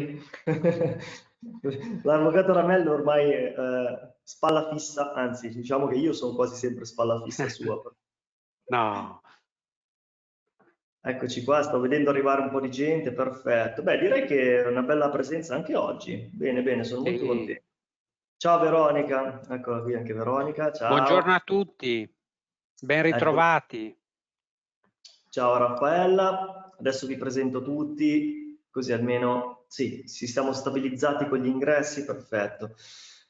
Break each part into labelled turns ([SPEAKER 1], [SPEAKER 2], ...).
[SPEAKER 1] L'avvocato Ramello ormai è eh, spalla fissa, anzi diciamo che io sono quasi sempre spalla fissa sua. no. Eccoci qua, sto vedendo arrivare un po' di gente, perfetto. Beh, direi che è una bella presenza anche oggi. Bene, bene, sono molto contento. Ciao Veronica, eccola qui anche Veronica. Ciao. Buongiorno
[SPEAKER 2] a tutti, ben ecco. ritrovati.
[SPEAKER 1] Ecco. Ciao Raffaella, adesso vi presento tutti, così almeno sì, ci siamo stabilizzati con gli ingressi, perfetto.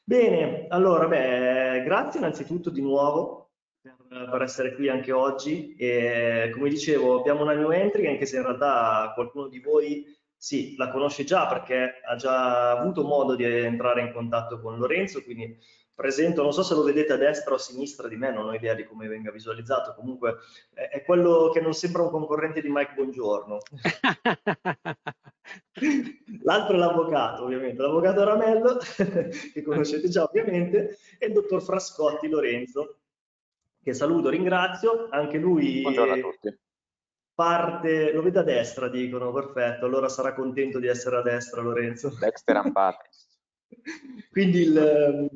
[SPEAKER 1] Bene, allora, beh, grazie innanzitutto di nuovo per, per essere qui anche oggi. E, come dicevo, abbiamo una new entry, anche se in realtà qualcuno di voi sì, la conosce già perché ha già avuto modo di entrare in contatto con Lorenzo, quindi presento, non so se lo vedete a destra o a sinistra di me, non ho idea di come venga visualizzato, comunque è, quello che non sembra un concorrente di Mike Buongiorno. L'altro è l'avvocato, ovviamente, l'avvocato Ramello, che conoscete già ovviamente, e il dottor Frascotti Lorenzo, che saluto, ringrazio, anche lui... Buongiorno a tutti. Parte, lo vedo a destra, dicono, perfetto, allora sarà contento di essere a destra Lorenzo. Dexter Ampati. Quindi il, ehm,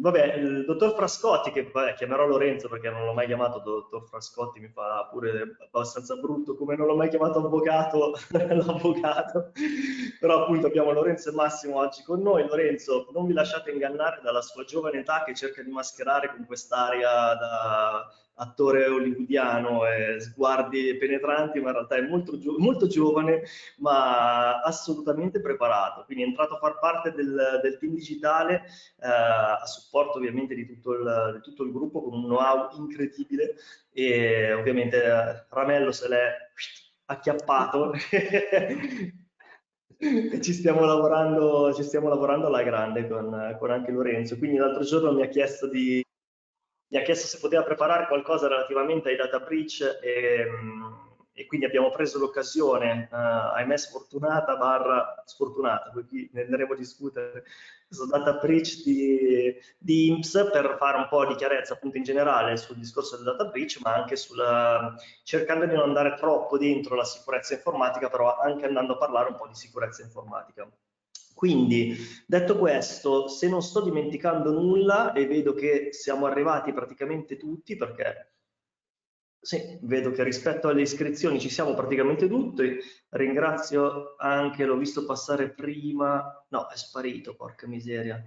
[SPEAKER 1] vabbè, il dottor Frascotti, che vabbè, chiamerò Lorenzo perché non l'ho mai chiamato dottor Frascotti, mi fa pure abbastanza brutto come non l'ho mai chiamato avvocato, l'avvocato, però appunto abbiamo Lorenzo e Massimo oggi con noi. Lorenzo, non vi lasciate ingannare dalla sua giovane età che cerca di mascherare con quest'aria da attore hollywoodiano, eh, sguardi penetranti, ma in realtà è molto, gio- molto, giovane, ma assolutamente preparato. Quindi è entrato a far parte del, del team digitale, eh, a supporto ovviamente di tutto, il, di tutto, il, gruppo, con un know-how incredibile e ovviamente eh, Ramello se l'è acchiappato ci stiamo lavorando, ci stiamo lavorando alla grande con, con, anche Lorenzo. Quindi l'altro giorno mi ha chiesto di, mi ha chiesto se poteva preparare qualcosa relativamente ai data breach e, mm, e quindi abbiamo preso l'occasione, eh, ahimè sfortunata barra sfortunata, quindi ne andremo a discutere, questo data breach di, di IMSS per fare un po' di chiarezza appunto in generale sul discorso del data breach, ma anche sulla, cercando di non andare troppo dentro la sicurezza informatica, però anche andando a parlare un po' di sicurezza informatica. Quindi, detto questo, se non sto dimenticando nulla e vedo che siamo arrivati praticamente tutti, perché sì, vedo che rispetto alle iscrizioni ci siamo praticamente tutti, ringrazio anche, l'ho visto passare prima, no, è sparito, porca miseria,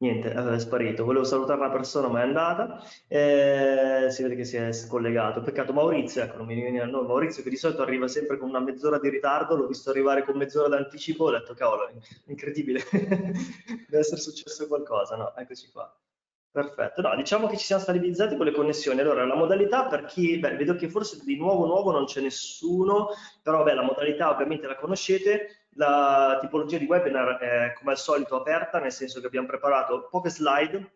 [SPEAKER 1] Niente, allora è sparito. Volevo salutare una persona, ma è andata. Eh, si vede che si è scollegato. Peccato Maurizio, ecco, non mi viene il nome. Maurizio che di solito arriva sempre con una mezz'ora di ritardo, l'ho visto arrivare con mezz'ora d'anticipo, ho detto cavolo, incredibile, deve essere successo qualcosa, no? Eccoci qua. Perfetto, no, diciamo che ci siamo stabilizzati con le connessioni. Allora, la modalità per chi, beh, vedo che forse di nuovo nuovo non c'è nessuno, però beh, la modalità ovviamente la conoscete, la tipologia di webinar è come al solito aperta, nel senso che abbiamo preparato poche slide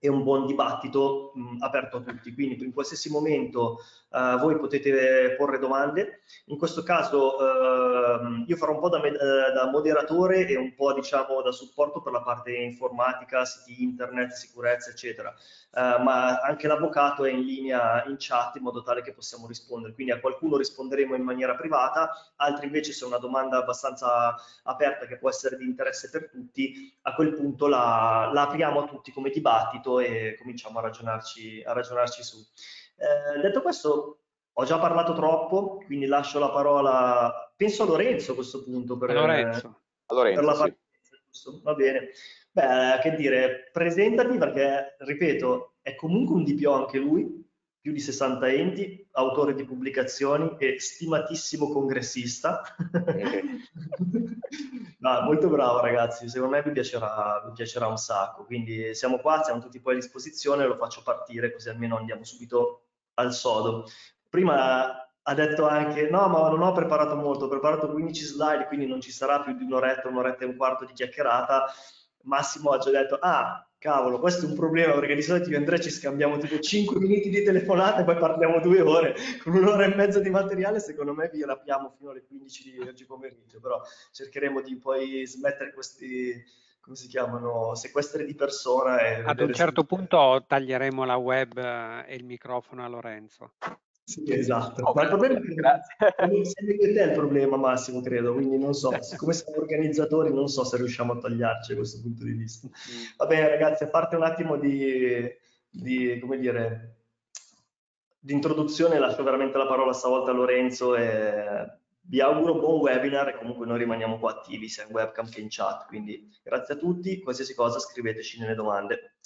[SPEAKER 1] e un buon dibattito mh, aperto a tutti. Quindi in qualsiasi momento eh, voi potete eh, porre domande. In questo caso eh, io farò un po' da, me, eh, da, moderatore e un po' diciamo da supporto per la parte informatica, siti internet, sicurezza, eccetera. Eh, ma anche l'avvocato è in linea in chat in modo tale che possiamo rispondere. Quindi a qualcuno risponderemo in maniera privata, altri invece se è una domanda abbastanza aperta che può essere di interesse per tutti, a quel punto la, la apriamo a tutti come dibattito contatto e cominciamo a ragionarci, a ragionarci su. Eh, detto questo, ho già parlato troppo, quindi lascio la parola, penso a Lorenzo a questo punto. Per, Lorenzo.
[SPEAKER 3] Eh, Lorenzo, per la
[SPEAKER 1] sì. Va bene. Beh, che dire, presentati perché, ripeto, è comunque un DPO anche lui, più di 60 enti, autore di pubblicazioni e stimatissimo congressista. no, molto bravo ragazzi, secondo me vi piacerà, vi piacerà, un sacco. Quindi siamo qua, siamo tutti poi a disposizione, lo faccio partire così almeno andiamo subito al sodo. Prima ha detto anche no ma non ho preparato molto, ho preparato 15 slide quindi non ci sarà più di un'oretta, un'oretta e un quarto di chiacchierata. Massimo ha già detto ah cavolo, questo è un problema perché di solito io e Andrea ci scambiamo tipo 5 minuti di telefonata e poi parliamo due ore, con un'ora e mezza di materiale secondo me vi rapiamo fino alle 15 di oggi pomeriggio, però cercheremo di poi smettere questi, come si chiamano, sequestri
[SPEAKER 2] di persona. Ad un certo se... punto taglieremo la web eh, e il microfono a Lorenzo.
[SPEAKER 1] Sì, esatto. Oh, Ma il problema è che non sei io te il problema, Massimo, credo. Quindi non so, siccome siamo organizzatori, non so se riusciamo a tagliarci da questo punto di vista. Mm. Va bene, ragazzi, a parte un attimo di, di come dire, di introduzione, lascio veramente la parola stavolta a Lorenzo e vi auguro buon webinar e comunque noi rimaniamo qua attivi sia in webcam che in chat. Quindi grazie a tutti, qualsiasi cosa scriveteci nelle domande.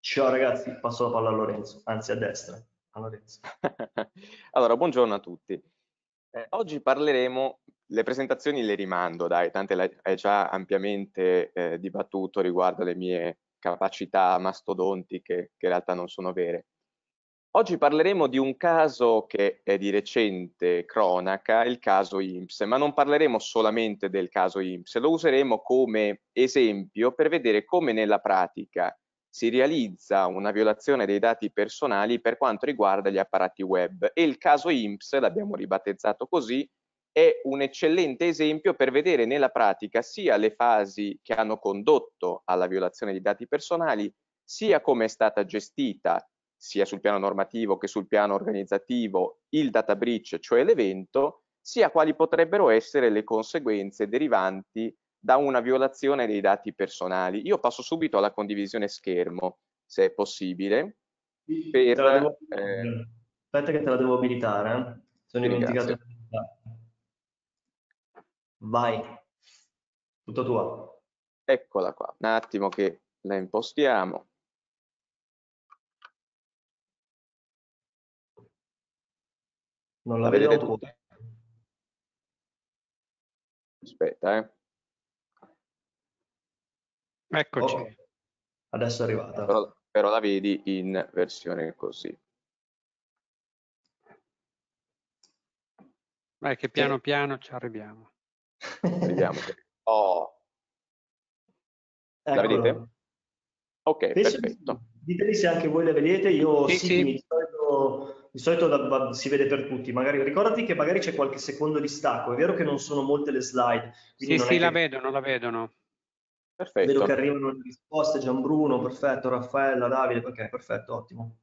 [SPEAKER 1] Ciao ragazzi, passo la palla a Lorenzo, anzi a destra. Lorenzo.
[SPEAKER 3] allora, buongiorno a tutti. Eh, oggi parleremo, le presentazioni le rimando, dai, tante le hai già ampiamente eh, dibattuto riguardo le mie capacità mastodontiche che in realtà non sono vere. Oggi parleremo di un caso che è di recente cronaca, il caso IMSS, ma non parleremo solamente del caso IMSS, lo useremo come esempio per vedere come nella pratica si realizza una violazione dei dati personali per quanto riguarda gli apparati web e il caso IMSS, l'abbiamo ribattezzato così, è un eccellente esempio per vedere nella pratica sia le fasi che hanno condotto alla violazione di dati personali, sia come è stata gestita, sia sul piano normativo che sul piano organizzativo, il data breach, cioè l'evento, sia quali potrebbero essere le conseguenze derivanti da una violazione dei dati personali. Io passo subito alla condivisione schermo, se è possibile. Per, devo... eh... Aspetta che te la devo abilitare, eh. sono Mi dimenticato. Vai, tutta tua. Eccola qua, un attimo che la impostiamo. Non la, la vedete tutti? Aspetta, eh. Eccoci. Oh, adesso è arrivata. Però, però la vedi in versione così.
[SPEAKER 2] Vai che piano piano ci arriviamo.
[SPEAKER 3] Vediamo. Oh.
[SPEAKER 2] La Eccolo. vedete?
[SPEAKER 3] Ok, Penso perfetto.
[SPEAKER 1] Ditemi se anche voi la vedete, io sì, sì, sì. di solito, di solito la, si vede per tutti. Magari ricordati che magari c'è qualche secondo di stacco, è vero che non sono molte
[SPEAKER 3] le slide.
[SPEAKER 2] Sì, sì, che... la vedono, la vedono.
[SPEAKER 3] Perfetto.
[SPEAKER 1] Vedo che arrivano le risposte, Gianbruno, perfetto, Raffaella, Davide, ok, perfetto, ottimo.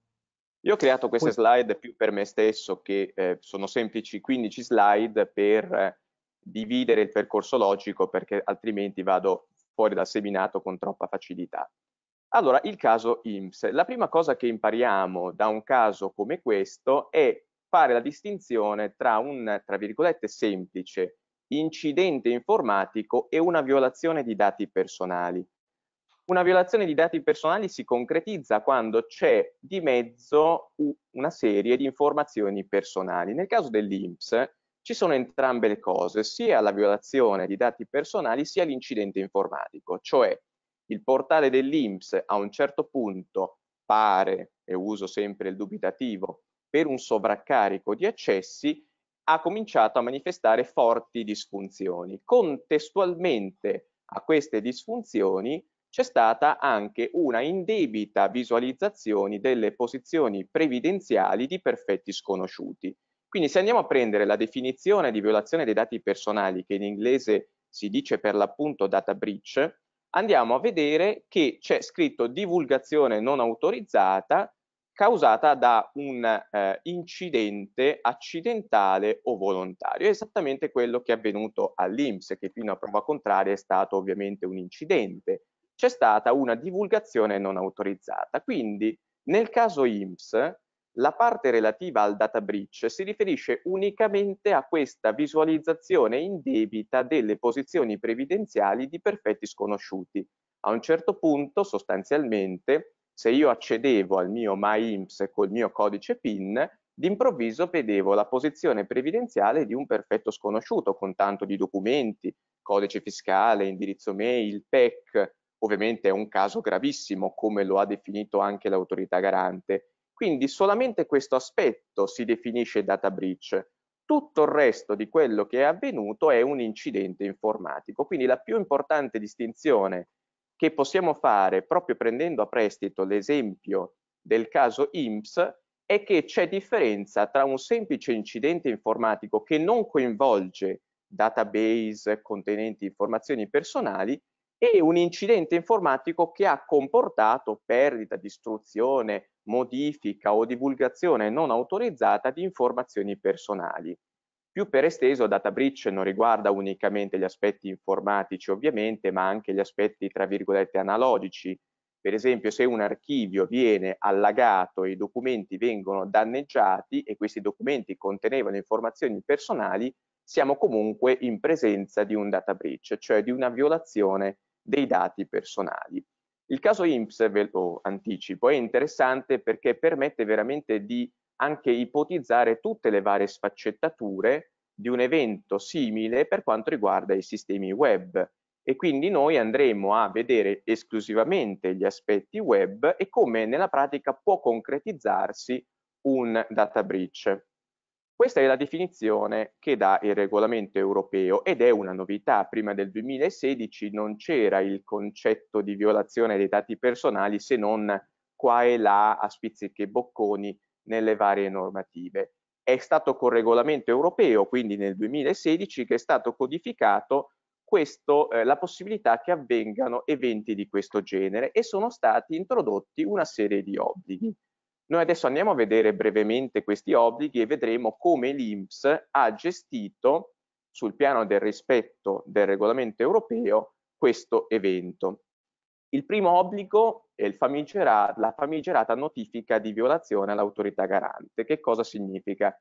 [SPEAKER 3] Io ho creato queste Poi... slide più per me stesso, che eh, sono semplici 15 slide per eh, dividere il percorso logico, perché altrimenti vado fuori dal seminato con troppa facilità. Allora, il caso IMSS. La prima cosa che impariamo da un caso come questo è fare la distinzione tra un, tra virgolette, semplice incidente informatico e una violazione di dati personali. Una violazione di dati personali si concretizza quando c'è di mezzo una serie di informazioni personali. Nel caso dell'INPS ci sono entrambe le cose, sia la violazione di dati personali sia l'incidente informatico, cioè il portale dell'INPS a un certo punto pare, e uso sempre il dubitativo, per un sovraccarico di accessi ha cominciato a manifestare forti disfunzioni. Contestualmente a queste disfunzioni c'è stata anche una indebita visualizzazione delle posizioni previdenziali di perfetti sconosciuti. Quindi se andiamo a prendere la definizione di violazione dei dati personali, che in inglese si dice per l'appunto data breach, andiamo a vedere che c'è scritto divulgazione non autorizzata causata da un eh, incidente accidentale o volontario. È esattamente quello che è avvenuto all'Inps, che fino a prova contraria è stato ovviamente un incidente. C'è stata una divulgazione non autorizzata. Quindi, nel caso IMSS, la parte relativa al data breach si riferisce unicamente a questa visualizzazione indebita delle posizioni previdenziali di perfetti sconosciuti. A un certo punto, sostanzialmente, se io accedevo al mio MyIMS col mio codice PIN, d'improvviso vedevo la posizione previdenziale di un perfetto sconosciuto con tanto di documenti, codice fiscale, indirizzo mail, PEC. Ovviamente è un caso gravissimo, come lo ha definito anche l'autorità garante. Quindi solamente questo aspetto si definisce data breach. Tutto il resto di quello che è avvenuto è un incidente informatico. Quindi la più importante distinzione che possiamo fare proprio prendendo a prestito l'esempio del caso IMSS è che c'è differenza tra un semplice incidente informatico che non coinvolge database contenenti informazioni personali e un incidente informatico che ha comportato perdita, distruzione, modifica o divulgazione non autorizzata di informazioni personali. Più per esteso, data breach non riguarda unicamente gli aspetti informatici ovviamente, ma anche gli aspetti tra virgolette analogici. Per esempio, se un archivio viene allagato e i documenti vengono danneggiati e questi documenti contenevano informazioni personali, siamo comunque in presenza di un data breach, cioè di una violazione dei dati personali. Il caso IMSS, ve lo anticipo, è interessante perché permette veramente di anche ipotizzare tutte le varie sfaccettature di un evento simile per quanto riguarda i sistemi web e quindi noi andremo a vedere esclusivamente gli aspetti web e come nella pratica può concretizzarsi un data breach. Questa è la definizione che dà il regolamento europeo ed è una novità. Prima del 2016 non c'era il concetto di violazione dei dati personali se non qua e là a spizzichi e bocconi nelle varie normative. È stato con regolamento europeo, quindi nel 2016, che è stato codificato questo, eh, la possibilità che avvengano eventi di questo genere e sono stati introdotti una serie di obblighi. Noi adesso andiamo a vedere brevemente questi obblighi e vedremo come l'INPS ha gestito sul piano del rispetto del regolamento europeo questo evento. Il primo obbligo è famigerata, la famigerata notifica di violazione all'autorità garante. Che cosa significa?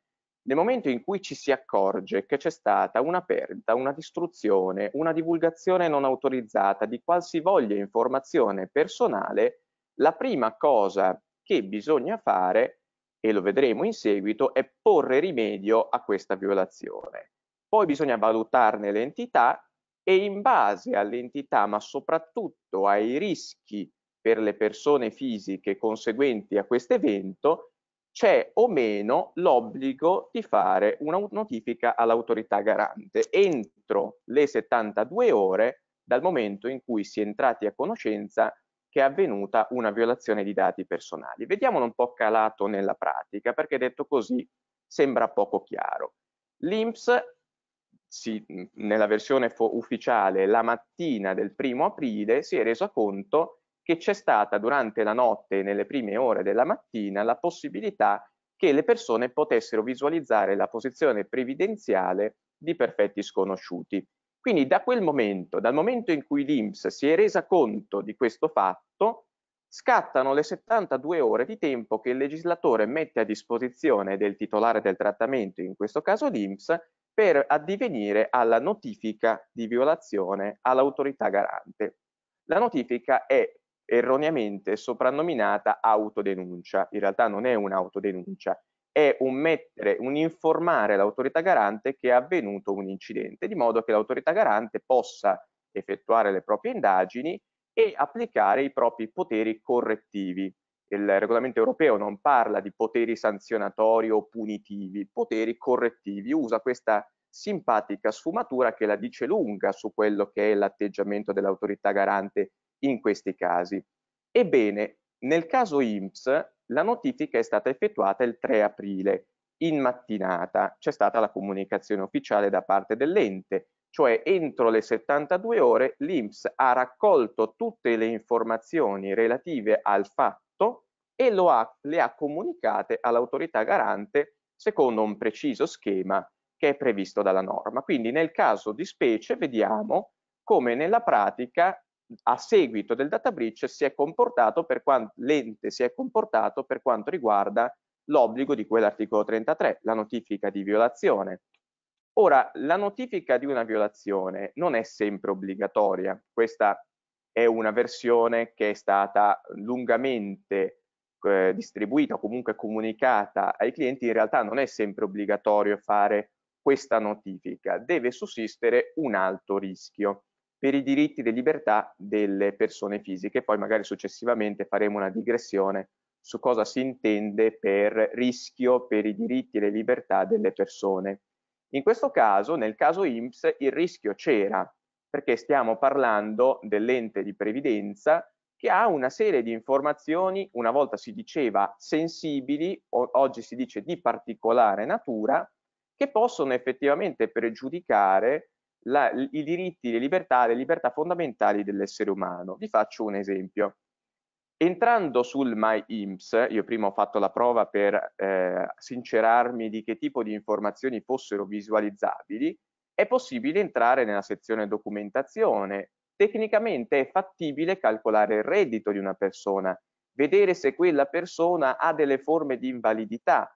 [SPEAKER 3] Nel momento in cui ci si accorge che c'è stata una perdita, una distruzione, una divulgazione non autorizzata di qualsivoglia informazione personale, la prima cosa che bisogna fare, e lo vedremo in seguito, è porre rimedio a questa violazione. Poi bisogna valutarne l'entità e in base all'entità, ma soprattutto ai rischi per le persone fisiche conseguenti a questo evento, c'è o meno l'obbligo di fare una notifica all'autorità garante entro le 72 ore dal momento in cui si è entrati a conoscenza che è avvenuta una violazione di dati personali. Vediamolo un po' calato nella pratica, perché detto così sembra poco chiaro. L'INPS si, nella versione ufficiale la mattina del primo aprile si è resa conto che c'è stata durante la notte e nelle prime ore della mattina la possibilità che le persone potessero visualizzare la posizione previdenziale di perfetti sconosciuti. Quindi da quel momento, dal momento in cui l'Inps si è resa conto di questo fatto, scattano le 72 ore di tempo che il legislatore mette a disposizione del titolare del trattamento, in questo caso l'Inps, per addivenire alla notifica di violazione all'autorità garante. La notifica è erroneamente soprannominata autodenuncia, in realtà non è un'autodenuncia, è un mettere, un informare l'autorità garante che è avvenuto un incidente, di modo che l'autorità garante possa effettuare le proprie indagini e applicare i propri poteri correttivi il regolamento europeo non parla di poteri sanzionatori o punitivi, poteri correttivi, usa questa simpatica sfumatura che la dice lunga su quello che è l'atteggiamento dell'autorità garante in questi casi. Ebbene, nel caso IMSS la notifica è stata effettuata il 3 aprile, in mattinata c'è stata la comunicazione ufficiale da parte dell'ente, cioè entro le 72 ore l'IMSS ha raccolto tutte le informazioni relative al fatto prodotto e ha, le ha comunicate all'autorità garante secondo un preciso schema che è previsto dalla norma. Quindi nel caso di specie vediamo come nella pratica a seguito del data breach si è comportato per quanto l'ente si è comportato per quanto riguarda l'obbligo di quell'articolo 33, la notifica di violazione. Ora, la notifica di una violazione non è sempre obbligatoria, questa è una versione che è stata lungamente eh, distribuita comunque comunicata ai clienti, in realtà non è sempre obbligatorio fare questa notifica, deve sussistere un alto rischio per i diritti e le libertà delle persone fisiche. Poi magari successivamente faremo una digressione su cosa si intende per rischio per i diritti e le libertà delle persone. In questo caso, nel caso IMSS, il rischio c'era, perché stiamo parlando dell'ente di previdenza che ha una serie di informazioni, una volta si diceva sensibili, oggi si dice di particolare natura, che possono effettivamente pregiudicare la, i diritti, le libertà, le libertà fondamentali dell'essere umano. Vi faccio un esempio. Entrando sul MyIMS, io prima ho fatto la prova per eh, sincerarmi di che tipo di informazioni fossero visualizzabili, è possibile entrare nella sezione documentazione. Tecnicamente è fattibile calcolare il reddito di una persona, vedere se quella persona ha delle forme di invalidità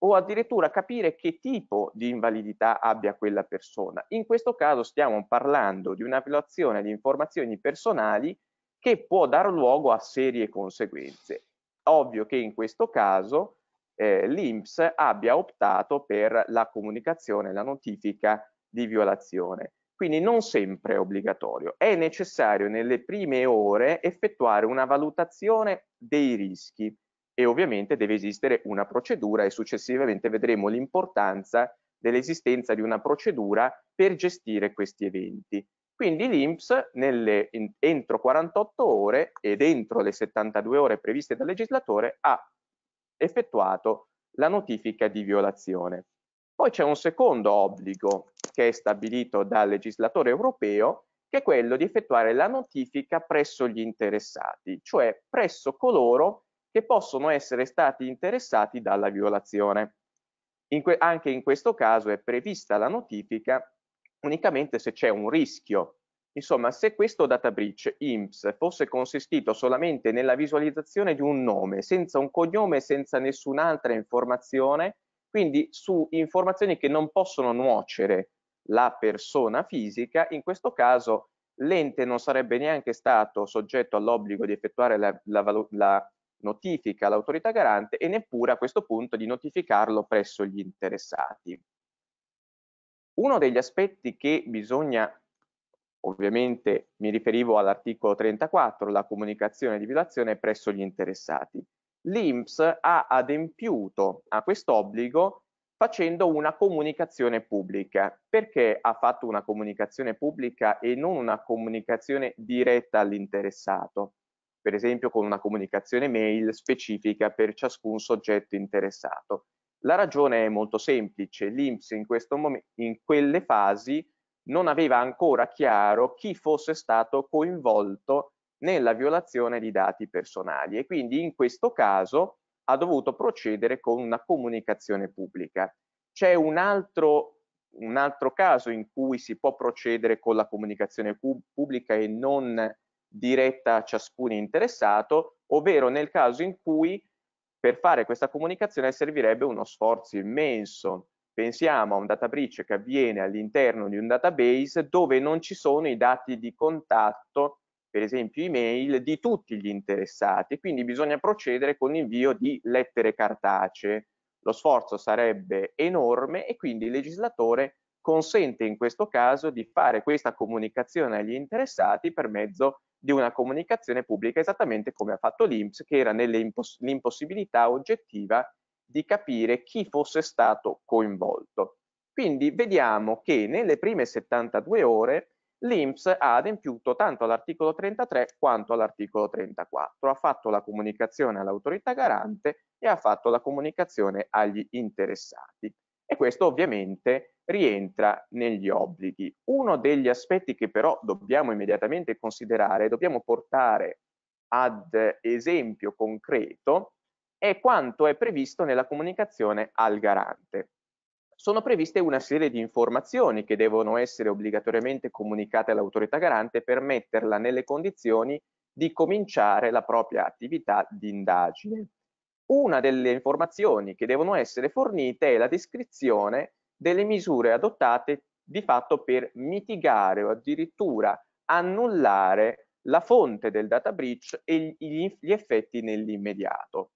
[SPEAKER 3] o addirittura capire che tipo di invalidità abbia quella persona. In questo caso stiamo parlando di una violazione di informazioni personali che può dar luogo a serie conseguenze. Ovvio che in questo caso eh, l'INPS abbia optato per la comunicazione, la notifica di violazione. Quindi non sempre è obbligatorio, è necessario nelle prime ore effettuare una valutazione dei rischi e ovviamente deve esistere una procedura e successivamente vedremo l'importanza dell'esistenza di una procedura per gestire questi eventi. Quindi l'INPS nelle, in, entro 48 ore e entro le 72 ore previste dal legislatore ha effettuato la notifica di violazione. Poi c'è un secondo obbligo che è stabilito dal legislatore europeo, che è quello di effettuare la notifica presso gli interessati, cioè presso coloro che possono essere stati interessati dalla violazione. In anche in questo caso è prevista la notifica unicamente se c'è un rischio. Insomma, se questo data breach IMPS fosse consistito solamente nella visualizzazione di un nome, senza un cognome, senza nessun'altra informazione, quindi su informazioni che non possono nuocere la persona fisica, in questo caso l'ente non sarebbe neanche stato soggetto all'obbligo di effettuare la, la, la notifica all'autorità garante e neppure a questo punto di notificarlo presso gli interessati. Uno degli aspetti che bisogna, ovviamente mi riferivo all'articolo 34, la comunicazione di violazione presso gli interessati. L'INPS ha adempiuto a quest'obbligo facendo una comunicazione pubblica. Perché ha fatto una comunicazione pubblica e non una comunicazione diretta all'interessato? Per esempio con una comunicazione mail specifica per ciascun soggetto interessato. La ragione è molto semplice, l'INPS in, in quelle fasi non aveva ancora chiaro chi fosse stato coinvolto nella violazione di dati personali e quindi in questo caso ha dovuto procedere con una comunicazione pubblica. C'è un altro, un altro caso in cui si può procedere con la comunicazione pubblica e non diretta a ciascun interessato, ovvero nel caso in cui per fare questa comunicazione servirebbe uno sforzo immenso. Pensiamo a un data breach che avviene all'interno di un database dove non ci sono i dati di contatto per esempio email, di tutti gli interessati. Quindi bisogna procedere con l'invio di lettere cartacee. Lo sforzo sarebbe enorme e quindi il legislatore consente in questo caso di fare questa comunicazione agli interessati per mezzo di una comunicazione pubblica, esattamente come ha fatto l'INPS, che era nell'impossibilità oggettiva di capire chi fosse stato coinvolto. Quindi vediamo che nelle prime 72 ore l'INPS ha adempiuto tanto all'articolo 33 quanto all'articolo 34, ha fatto la comunicazione all'autorità garante e ha fatto la comunicazione agli interessati e questo ovviamente rientra negli obblighi. Uno degli aspetti che però dobbiamo immediatamente considerare, dobbiamo portare ad esempio concreto, è quanto è previsto nella comunicazione al garante sono previste una serie di informazioni che devono essere obbligatoriamente comunicate all'autorità garante per metterla nelle condizioni di cominciare la propria attività di indagine. Una delle informazioni che devono essere fornite è la descrizione delle misure adottate di fatto per mitigare o addirittura annullare la fonte del data breach e gli effetti nell'immediato.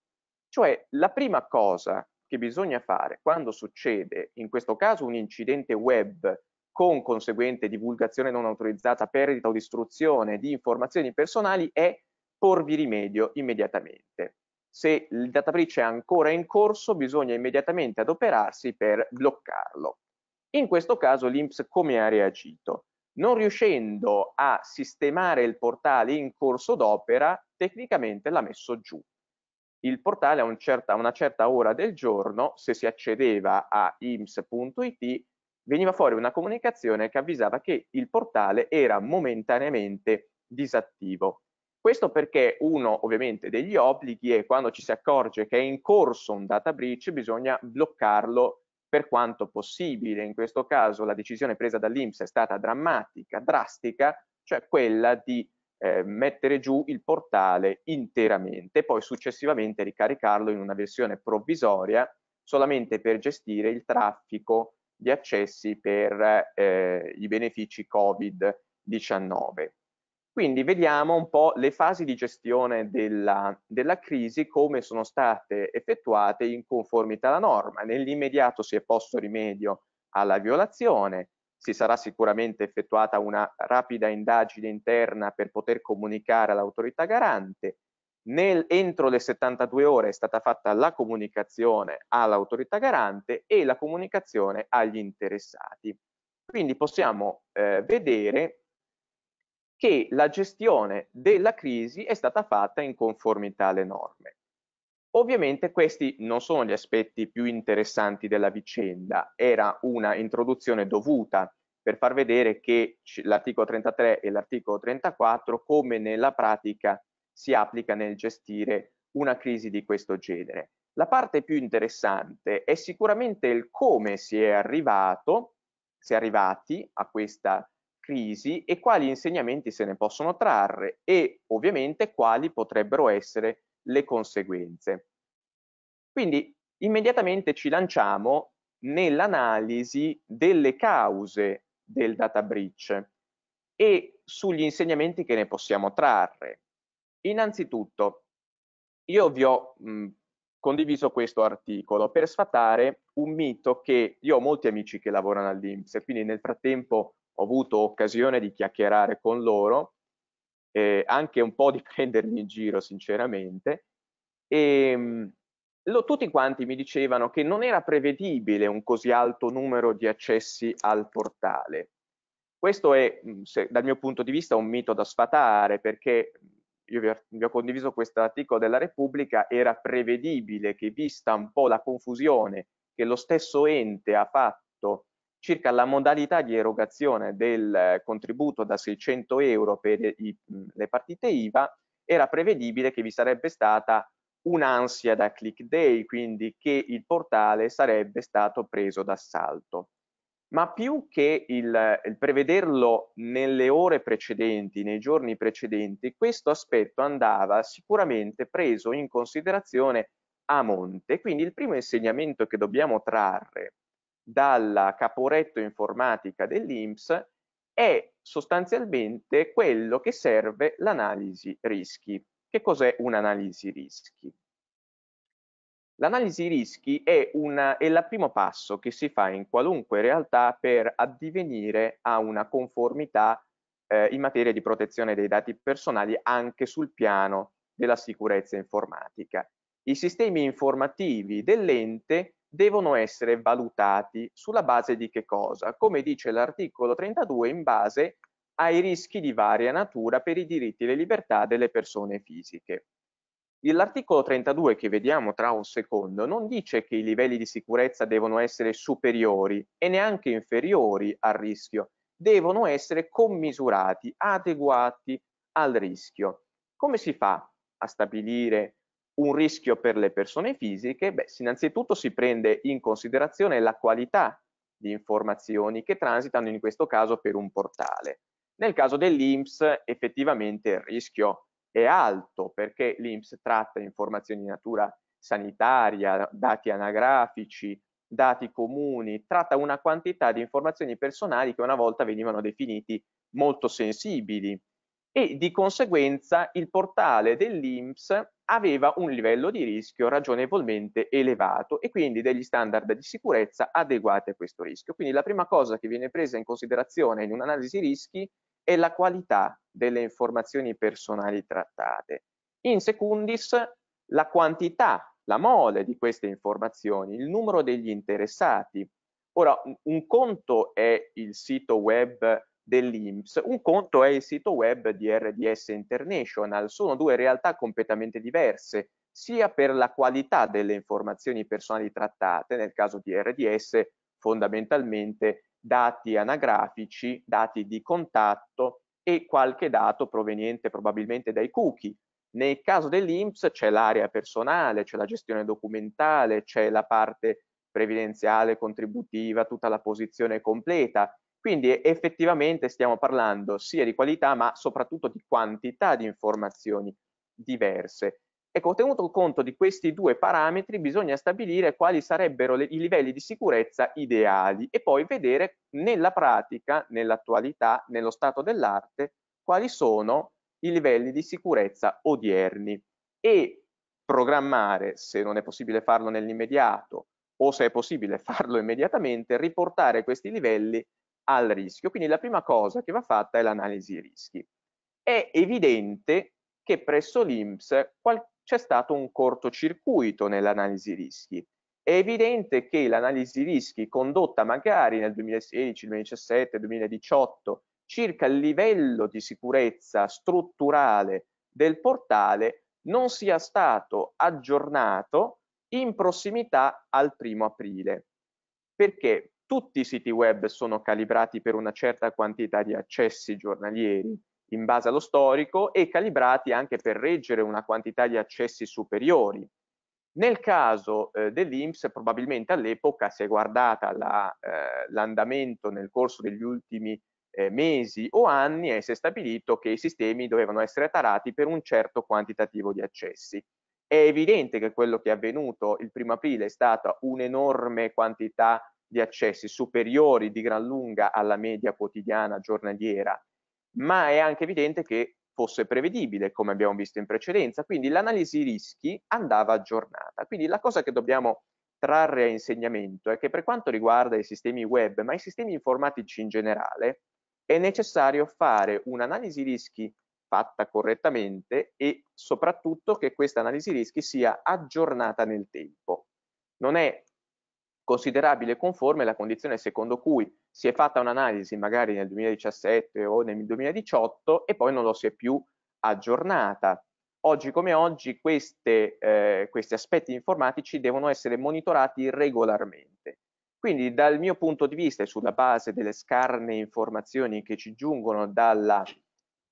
[SPEAKER 3] Cioè la prima cosa che bisogna fare quando succede, in questo caso, un incidente web con conseguente divulgazione non autorizzata, perdita o distruzione di informazioni personali è porvi rimedio immediatamente. Se il data breach è ancora in corso, bisogna immediatamente adoperarsi per bloccarlo. In questo caso l'INPS come ha reagito? Non riuscendo a sistemare il portale in corso d'opera, tecnicamente l'ha messo giù il portale a, un certa, a una certa ora del giorno, se si accedeva a ims.it, veniva fuori una comunicazione che avvisava che il portale era momentaneamente disattivo. Questo perché uno ovviamente degli obblighi è quando ci si accorge che è in corso un data breach bisogna bloccarlo per quanto possibile. In questo caso la decisione presa dall'Inps è stata drammatica, drastica, cioè quella di eh, mettere giù il portale interamente e poi successivamente ricaricarlo in una versione provvisoria solamente per gestire il traffico di accessi per eh, i benefici Covid-19. Quindi vediamo un po' le fasi di gestione della, della, crisi, come sono state effettuate in conformità alla norma. Nell'immediato si è posto rimedio alla violazione, si sarà sicuramente effettuata una rapida indagine interna per poter comunicare all'autorità garante. Nel, entro le 72 ore è stata fatta la comunicazione all'autorità garante e la comunicazione agli interessati. Quindi possiamo eh, vedere che la gestione della crisi è stata fatta in conformità alle norme. Ovviamente questi non sono gli aspetti più interessanti della vicenda, era una introduzione dovuta per far vedere che l'articolo 33 e l'articolo 34 come nella pratica si applica nel gestire una crisi di questo genere. La parte più interessante è sicuramente il come si è arrivato, si è arrivati a questa crisi e quali insegnamenti se ne possono trarre e ovviamente quali potrebbero essere le conseguenze. Quindi immediatamente ci lanciamo nell'analisi delle cause del data breach e sugli insegnamenti che ne possiamo trarre. Innanzitutto, io vi ho mh, condiviso questo articolo per sfatare un mito che io ho molti amici che lavorano all'Inps e quindi nel frattempo ho avuto occasione di chiacchierare con loro eh, anche un po' di prendermi in giro sinceramente e ehm, lo, tutti quanti mi dicevano che non era prevedibile un così alto numero di accessi al portale. Questo è mm, se, dal mio punto di vista un mito da sfatare perché mm, io vi ho, vi ho condiviso questo articolo della Repubblica, era prevedibile che vista un po' la confusione che lo stesso ente ha fatto circa la modalità di erogazione del eh, contributo da 600 euro per i, le partite IVA, era prevedibile che vi sarebbe stata un'ansia da click day, quindi che il portale sarebbe stato preso d'assalto. Ma più che il, il, prevederlo nelle ore precedenti, nei giorni precedenti, questo aspetto andava sicuramente preso in considerazione a monte. Quindi il primo insegnamento che dobbiamo trarre dalla caporetto informatica dell'INPS è sostanzialmente quello che serve l'analisi rischi. Che cos'è un'analisi rischi? L'analisi rischi è, una, è il primo passo che si fa in qualunque realtà per addivenire a una conformità eh, in materia di protezione dei dati personali anche sul piano della sicurezza informatica. I sistemi informativi dell'ente devono essere valutati sulla base di che cosa? Come dice l'articolo 32, in base ai rischi di varia natura per i diritti e le libertà delle persone fisiche. L'articolo 32 che vediamo tra un secondo non dice che i livelli di sicurezza devono essere superiori e neanche inferiori al rischio, devono essere commisurati, adeguati al rischio. Come si fa a stabilire un rischio per le persone fisiche, beh, innanzitutto si prende in considerazione la qualità di informazioni che transitano in questo caso per un portale. Nel caso dell'INPS effettivamente il rischio è alto perché l'INPS tratta informazioni di natura sanitaria, dati anagrafici, dati comuni, tratta una quantità di informazioni personali che una volta venivano definiti molto sensibili e di conseguenza il portale dell'INPS aveva un livello di rischio ragionevolmente elevato e quindi degli standard di sicurezza adeguati a questo rischio. Quindi la prima cosa che viene presa in considerazione in un'analisi rischi è la qualità delle informazioni personali trattate. In secundis, la quantità, la mole di queste informazioni, il numero degli interessati. Ora, un conto è il sito web dell'INPS, un conto è il sito web di RDS International, sono due realtà completamente diverse, sia per la qualità delle informazioni personali trattate, nel caso di RDS fondamentalmente dati anagrafici, dati di contatto e qualche dato proveniente probabilmente dai cookie. Nel caso dell'INPS c'è l'area personale, c'è la gestione documentale, c'è la parte previdenziale, contributiva, tutta la posizione completa quindi effettivamente stiamo parlando sia di qualità ma soprattutto di quantità di informazioni diverse. Ecco, tenuto conto di questi due parametri bisogna stabilire quali sarebbero le, i livelli di sicurezza ideali e poi vedere nella pratica, nell'attualità, nello stato dell'arte, quali sono i livelli di sicurezza odierni e programmare, se non è possibile farlo nell'immediato o se è possibile farlo immediatamente, riportare questi livelli al rischio. Quindi la prima cosa che va fatta è l'analisi rischi. È evidente che presso l'IMSS c'è stato un cortocircuito nell'analisi rischi. È evidente che l'analisi rischi condotta magari nel 2016, 2017, 2018 circa il livello di sicurezza strutturale del portale non sia stato aggiornato in prossimità al primo aprile. Perché? tutti i siti web sono calibrati per una certa quantità di accessi giornalieri in base allo storico e calibrati anche per reggere una quantità di accessi superiori. Nel caso eh, dell'Inps, probabilmente all'epoca si è guardata l'andamento la, eh, nel corso degli ultimi eh, mesi o anni e eh, si è stabilito che i sistemi dovevano essere tarati per un certo quantitativo di accessi. È evidente che quello che è avvenuto il primo aprile è stata un'enorme quantità di accessi superiori di gran lunga alla media quotidiana giornaliera, ma è anche evidente che fosse prevedibile, come abbiamo visto in precedenza, quindi l'analisi rischi andava aggiornata. Quindi la cosa che dobbiamo trarre a insegnamento è che per quanto riguarda i sistemi web, ma i sistemi informatici in generale, è necessario fare un'analisi rischi fatta correttamente e soprattutto che questa analisi rischi sia aggiornata nel tempo. Non è Considerabile e conforme la condizione secondo cui si è fatta un'analisi magari nel 2017 o nel 2018 e poi non lo si è più aggiornata. Oggi come oggi queste, eh, questi aspetti informatici devono essere monitorati regolarmente. Quindi dal mio punto di vista e sulla base delle scarne informazioni che ci giungono dalla,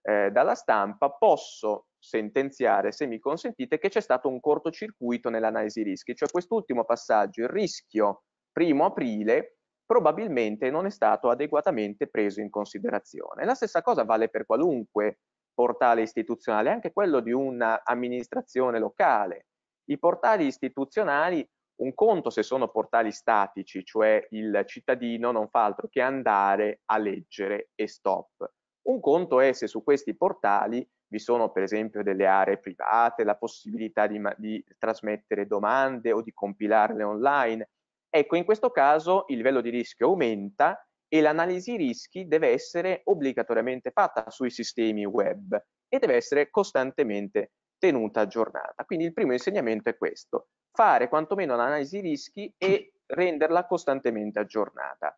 [SPEAKER 3] eh, dalla stampa posso sentenziare, se mi consentite, che c'è stato un cortocircuito nell'analisi rischi, cioè quest'ultimo passaggio, il rischio primo aprile, probabilmente non è stato adeguatamente preso in considerazione. La stessa cosa vale per qualunque portale istituzionale, anche quello di un'amministrazione locale. I portali istituzionali, un conto se sono portali statici, cioè il cittadino non fa altro che andare a leggere e stop. Un conto è se su questi portali vi sono per esempio delle aree private, la possibilità di, di, trasmettere domande o di compilarle online. Ecco, in questo caso il livello di rischio aumenta e l'analisi rischi deve essere obbligatoriamente fatta sui sistemi web e deve essere costantemente tenuta aggiornata. Quindi il primo insegnamento è questo, fare quantomeno l'analisi rischi e renderla costantemente aggiornata.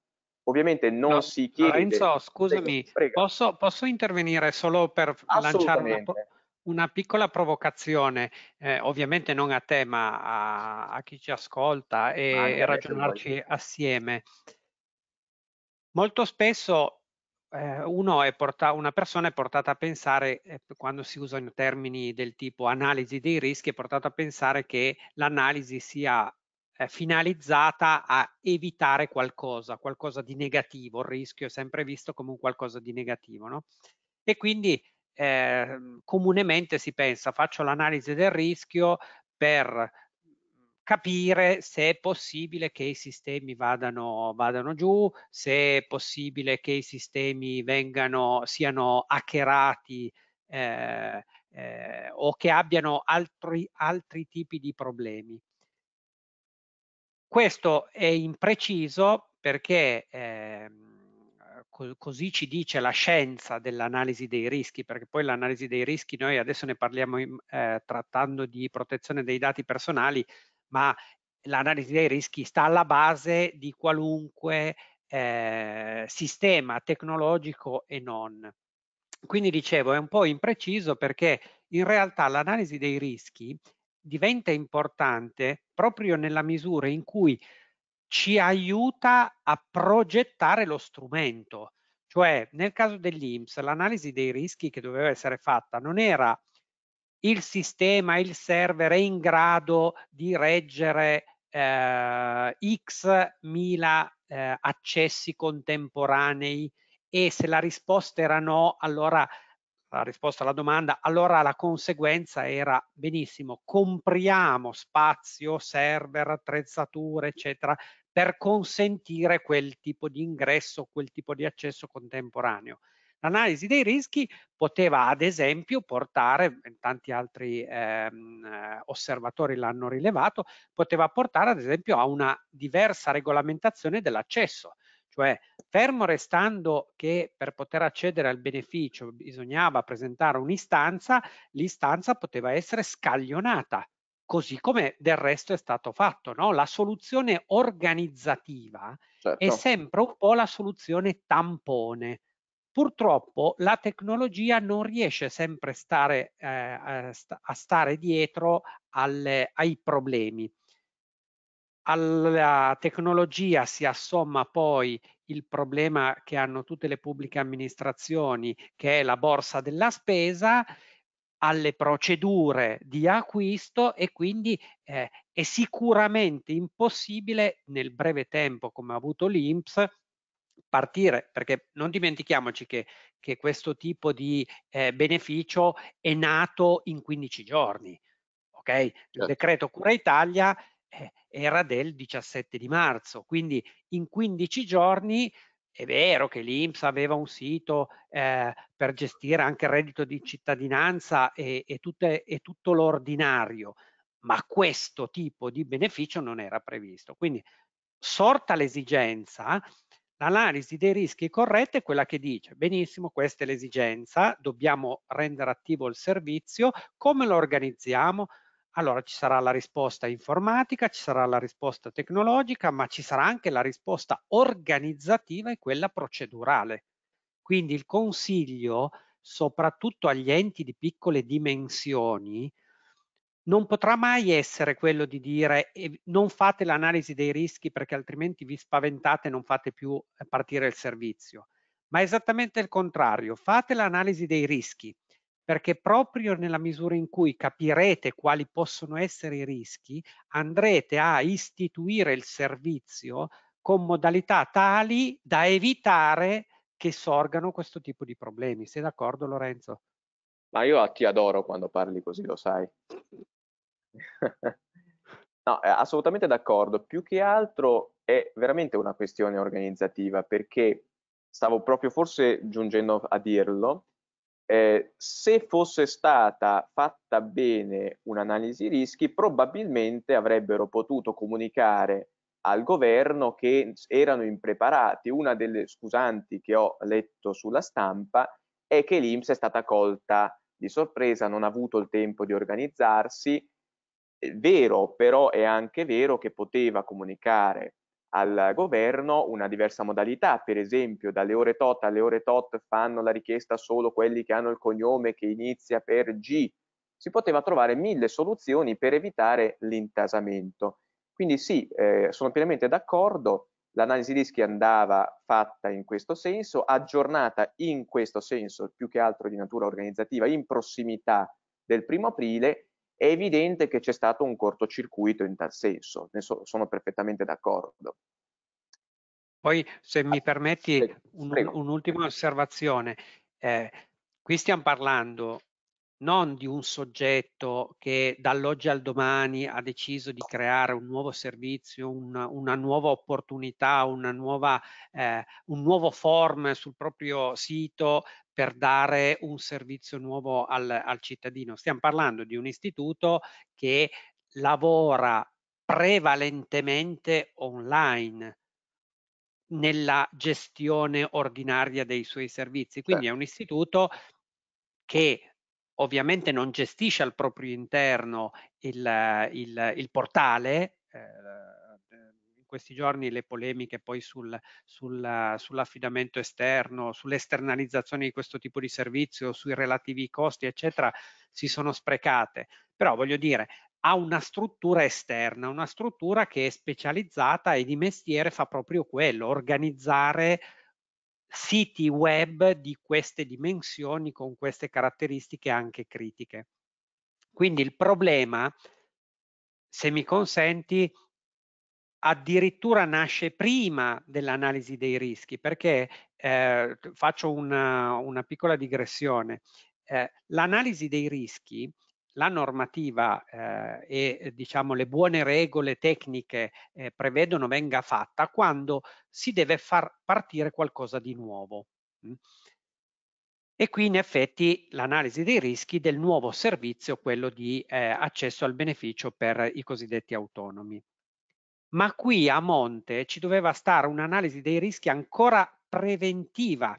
[SPEAKER 3] Ovviamente non no, si chiede... Lorenzo, scusami,
[SPEAKER 2] Posso, posso, intervenire solo per lanciare una, una piccola provocazione, eh, ovviamente non a te, ma a, a chi ci ascolta e, ragionarci assieme. Molto spesso eh, portato, una persona è portata a pensare, eh, quando si usano termini del tipo analisi dei rischi, è portata a pensare che l'analisi sia eh, finalizzata a evitare qualcosa, qualcosa di negativo, il rischio è sempre visto come un qualcosa di negativo, no? E quindi eh, comunemente si pensa faccio l'analisi del rischio per capire se è possibile che i sistemi vadano, vadano giù, se è possibile che i sistemi vengano, siano hackerati eh, eh, o che abbiano altri, altri tipi di problemi. Questo è impreciso perché eh, così ci dice la scienza dell'analisi dei rischi, perché poi l'analisi dei rischi noi adesso ne parliamo in, eh, trattando di protezione dei dati personali, ma l'analisi dei rischi sta alla base di qualunque eh, sistema tecnologico e non. Quindi dicevo è un po' impreciso perché in realtà l'analisi dei rischi diventa importante proprio nella misura in cui ci aiuta a progettare lo strumento. Cioè, nel caso dell'IMSS, l'analisi dei rischi che doveva essere fatta non era il sistema, il server è in grado di reggere eh, x mila eh, accessi contemporanei e se la risposta era no, allora la risposta alla domanda, allora la conseguenza era benissimo, compriamo spazio, server, attrezzature, eccetera, per consentire quel tipo di ingresso, quel tipo di accesso contemporaneo. L'analisi dei rischi poteva ad esempio portare, tanti altri ehm, osservatori l'hanno rilevato, poteva portare ad esempio a una diversa regolamentazione dell'accesso. Cioè, fermo restando che per poter accedere al beneficio bisognava presentare un'istanza, l'istanza poteva essere scaglionata, così come del resto è stato fatto. No? La soluzione organizzativa certo. è sempre un po' la soluzione tampone. Purtroppo la tecnologia non riesce sempre stare, eh, a stare dietro alle, ai problemi alla tecnologia si assomma poi il problema che hanno tutte le pubbliche amministrazioni, che è la borsa della spesa, alle procedure di acquisto e quindi eh, è sicuramente impossibile nel breve tempo, come ha avuto l'INPS, partire, perché non dimentichiamoci che, che questo tipo di eh, beneficio è nato in 15 giorni. Okay? Il certo. decreto Cura Italia eh, era del 17 di marzo, quindi in 15 giorni è vero che l'INPS aveva un sito eh, per gestire anche il reddito di cittadinanza e, e, tutte, e tutto l'ordinario, ma questo tipo di beneficio non era previsto. Quindi sorta l'esigenza, l'analisi dei rischi corretta è quella che dice benissimo questa è l'esigenza, dobbiamo rendere attivo il servizio, come lo organizziamo, allora ci sarà la risposta informatica, ci sarà la risposta tecnologica, ma ci sarà anche la risposta organizzativa e quella procedurale. Quindi il consiglio, soprattutto agli enti di piccole dimensioni, non potrà mai essere quello di dire eh, non fate l'analisi dei rischi perché altrimenti vi spaventate e non fate più eh, partire il servizio, ma esattamente il contrario, fate l'analisi dei rischi, perché proprio nella misura in cui capirete quali possono essere i rischi, andrete a istituire il servizio con modalità tali da evitare che sorgano questo tipo di problemi. Sei d'accordo Lorenzo?
[SPEAKER 3] Ma io ti adoro quando parli così, lo sai. no, assolutamente d'accordo. Più che altro è veramente una questione organizzativa perché stavo proprio forse giungendo a dirlo, eh, se fosse stata fatta bene un'analisi rischi, probabilmente avrebbero potuto comunicare al governo che erano impreparati. Una delle scusanti che ho letto sulla stampa è che l'IMS è stata colta di sorpresa, non ha avuto il tempo di organizzarsi. È vero, però è anche vero che poteva comunicare al governo una diversa modalità, per esempio dalle ore tot alle ore tot fanno la richiesta solo quelli che hanno il cognome che inizia per G, si poteva trovare mille soluzioni per evitare l'intasamento. Quindi sì, eh, sono pienamente d'accordo, l'analisi rischi andava fatta in questo senso, aggiornata in questo senso, più che altro di natura organizzativa, in prossimità del primo aprile è evidente che c'è stato un cortocircuito in tal senso, ne so, sono perfettamente d'accordo.
[SPEAKER 2] Poi, se ah, mi permetti, sì, un'ultima osservazione. Eh, qui stiamo parlando non di un soggetto che dall'oggi al domani ha deciso di creare un nuovo servizio, una, una nuova opportunità, una nuova, eh, un nuovo form sul proprio sito per dare un servizio nuovo al, al cittadino. Stiamo parlando di un istituto che lavora prevalentemente online nella gestione ordinaria dei suoi servizi. Quindi è certo. un istituto che ovviamente non gestisce al proprio interno il, il, il portale, eh, questi giorni le polemiche poi sul, sul, sull'affidamento esterno, sull'esternalizzazione di questo tipo di servizio, sui relativi costi, eccetera, si sono sprecate. Però voglio dire, ha una struttura esterna, una struttura che è specializzata e di mestiere fa proprio quello, organizzare siti web di queste dimensioni con queste caratteristiche anche critiche. Quindi il problema, se mi consenti, addirittura nasce prima dell'analisi dei rischi, perché eh, faccio una, una, piccola digressione. Eh, L'analisi dei rischi, la normativa eh, e diciamo, le buone regole tecniche eh, prevedono venga fatta quando si deve far partire qualcosa di nuovo. Mm. E qui in effetti l'analisi dei rischi del nuovo servizio, quello di eh, accesso al beneficio per i cosiddetti autonomi ma qui a monte ci doveva stare un'analisi dei rischi ancora preventiva,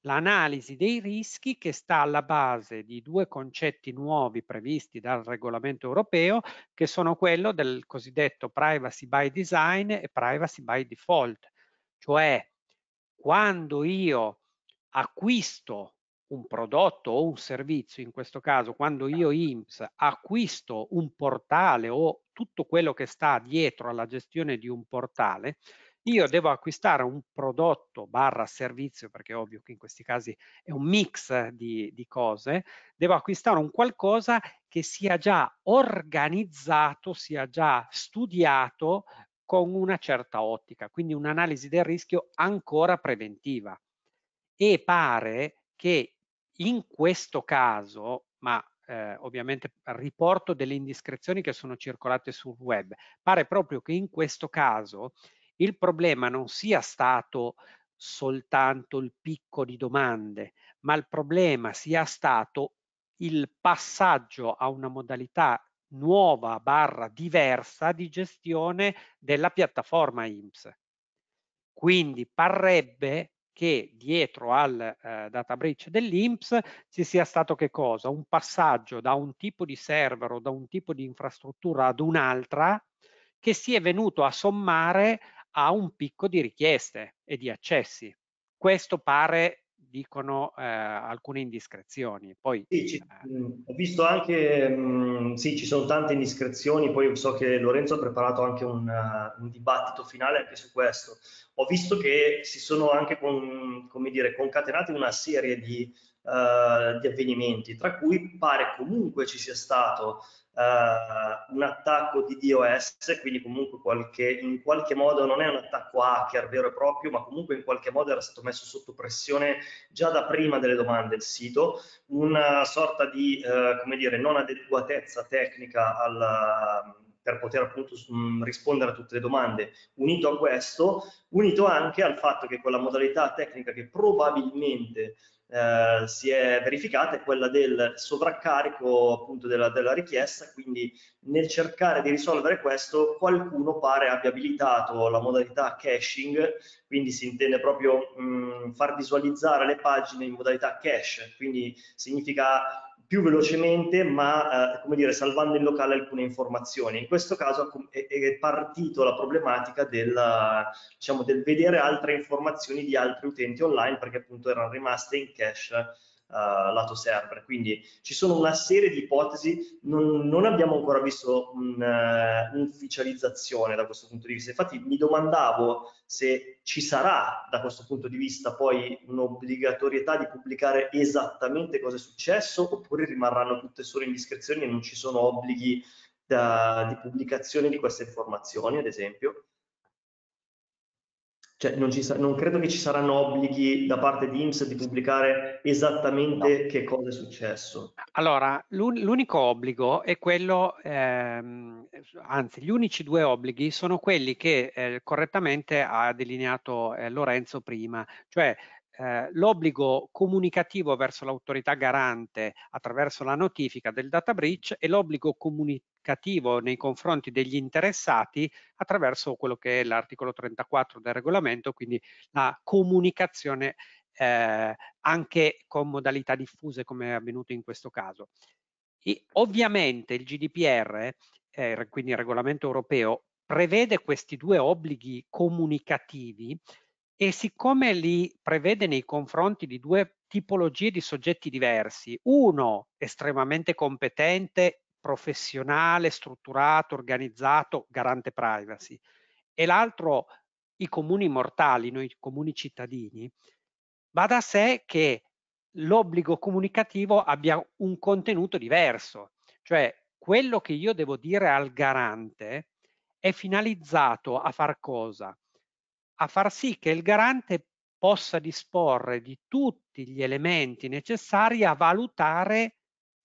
[SPEAKER 2] l'analisi dei rischi che sta alla base di due concetti nuovi previsti dal regolamento europeo, che sono quello del cosiddetto privacy by design e privacy by default, cioè quando io acquisto un prodotto o un servizio, in questo caso quando io IMSS acquisto un portale o tutto quello che sta dietro alla gestione di un portale, io devo acquistare un prodotto barra servizio, perché è ovvio che in questi casi è un mix di, di, cose, devo acquistare un qualcosa che sia già organizzato, sia già studiato con una certa ottica, quindi un'analisi del rischio ancora preventiva. E pare che in questo caso, ma eh, ovviamente riporto delle indiscrezioni che sono circolate sul web. Pare proprio che in questo caso il problema non sia stato soltanto il picco di domande, ma il problema sia stato il passaggio a una modalità nuova barra diversa di gestione della piattaforma IMSS. Quindi parrebbe che dietro al eh, data breach dell'INPS ci sia stato che cosa? Un passaggio da un tipo di server o da un tipo di infrastruttura ad un'altra che si è venuto a sommare a un picco di richieste e di accessi. Questo pare dicono eh, alcune indiscrezioni. Poi, sì, ci,
[SPEAKER 1] eh, ho visto anche, mh, sì, ci sono tante indiscrezioni, poi so che Lorenzo ha preparato anche un, uh, un dibattito finale anche su questo. Ho visto che si sono anche, con, come dire, concatenate una serie di, uh, di avvenimenti, tra cui pare comunque ci sia stato eh, un attacco di DOS, quindi comunque qualche, in qualche modo non è un attacco hacker vero e proprio, ma comunque in qualche modo era stato messo sotto pressione già da prima delle domande del sito, una eh, sorta di, uh, come dire, non adeguatezza tecnica al per poter appunto mm, rispondere a tutte le domande. Unito a questo, unito anche al fatto che quella modalità tecnica che probabilmente eh, si è verificata è quella del sovraccarico appunto della, della, richiesta, quindi nel cercare di risolvere questo qualcuno pare abbia abilitato la modalità caching, quindi si intende proprio mh, mm, far visualizzare le pagine in modalità cache, quindi significa più velocemente, ma eh, come dire, salvando in locale alcune informazioni. In questo caso è, è partito la problematica della, diciamo, del vedere altre informazioni di altri utenti online perché appunto erano rimaste in cache uh, lato server. Quindi ci sono una serie di ipotesi, non, non abbiamo ancora visto un'ufficializzazione eh, uh, da questo punto di vista. Infatti mi domandavo se ci sarà da questo punto di vista poi un'obbligatorietà di pubblicare esattamente cosa è successo oppure rimarranno tutte solo indiscrezioni e non ci sono obblighi da, di pubblicazione di queste informazioni, ad esempio. Cioè, non, ci sa- non, credo che ci saranno obblighi da parte di IMSS di pubblicare esattamente no. che cosa è successo.
[SPEAKER 2] Allora, l'un- l'unico obbligo è quello, ehm, anzi, gli unici due obblighi sono quelli che eh, correttamente ha delineato eh, Lorenzo prima, cioè eh, l'obbligo comunicativo verso l'autorità garante attraverso la notifica del data breach e l'obbligo comunicativo nei confronti degli interessati attraverso quello che è l'articolo 34 del regolamento, quindi la comunicazione eh, anche con modalità diffuse come è avvenuto in questo caso. E ovviamente il GDPR, eh, quindi il regolamento europeo, prevede questi due obblighi comunicativi e siccome li prevede nei confronti di due tipologie di soggetti diversi, uno estremamente competente, professionale, strutturato, organizzato, garante privacy, e l'altro i comuni mortali, noi comuni cittadini, va da sé che l'obbligo comunicativo abbia un contenuto diverso, cioè quello che io devo dire al garante è finalizzato a far cosa? a far sì che il garante possa disporre di tutti gli elementi necessari a valutare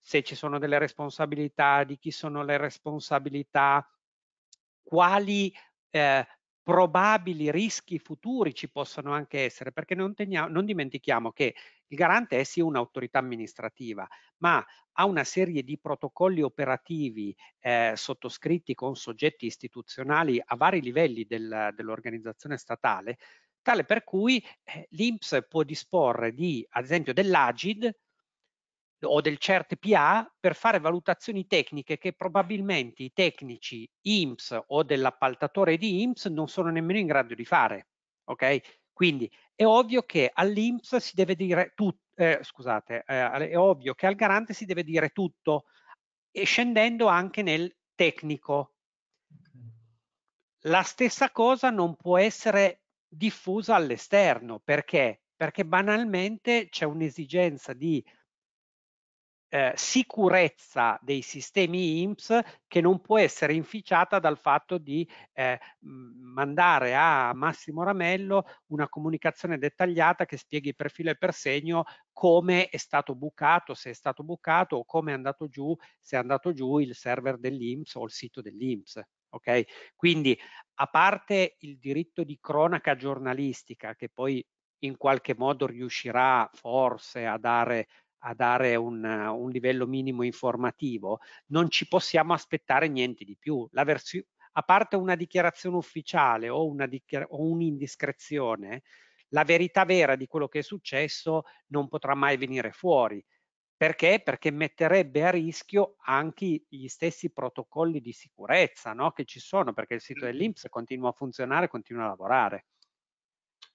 [SPEAKER 2] se ci sono delle responsabilità, di chi sono le responsabilità, quali eh, probabili rischi futuri ci possono anche essere, perché non, teniamo, non dimentichiamo che il garante è sì un'autorità amministrativa, ma ha una serie di protocolli operativi eh, sottoscritti con soggetti istituzionali a vari livelli del, dell'organizzazione statale, tale per cui eh, l'INPS può disporre di, ad esempio, dell'AGID, o del CERT PA per fare valutazioni tecniche che probabilmente i tecnici IMSS o dell'appaltatore di IMSS non sono nemmeno in grado di fare. Ok? Quindi è ovvio che all'IMSS si deve dire tutto, eh, scusate, eh, è ovvio che al garante si deve dire tutto, e scendendo anche nel tecnico. La stessa cosa non può essere diffusa all'esterno perché? Perché banalmente c'è un'esigenza di eh, sicurezza dei sistemi IMSS che non può essere inficiata dal fatto di eh, mandare a Massimo Ramello una comunicazione dettagliata che spieghi per filo e per segno come è stato bucato, se è stato bucato o come è andato giù, se è andato giù il server dell'IMSS o il sito dell'IMSS. Okay? Quindi a parte il diritto di cronaca giornalistica che poi in qualche modo riuscirà forse a dare a dare un, un livello minimo informativo, non ci possiamo aspettare niente di più. La versione a parte una dichiarazione ufficiale o, una dichiar o un'indiscrezione, la verità vera di quello che è successo non potrà mai venire fuori. Perché? Perché metterebbe a rischio anche gli stessi protocolli di sicurezza no? che ci sono, perché il sito dell'Inps continua a funzionare, continua a lavorare.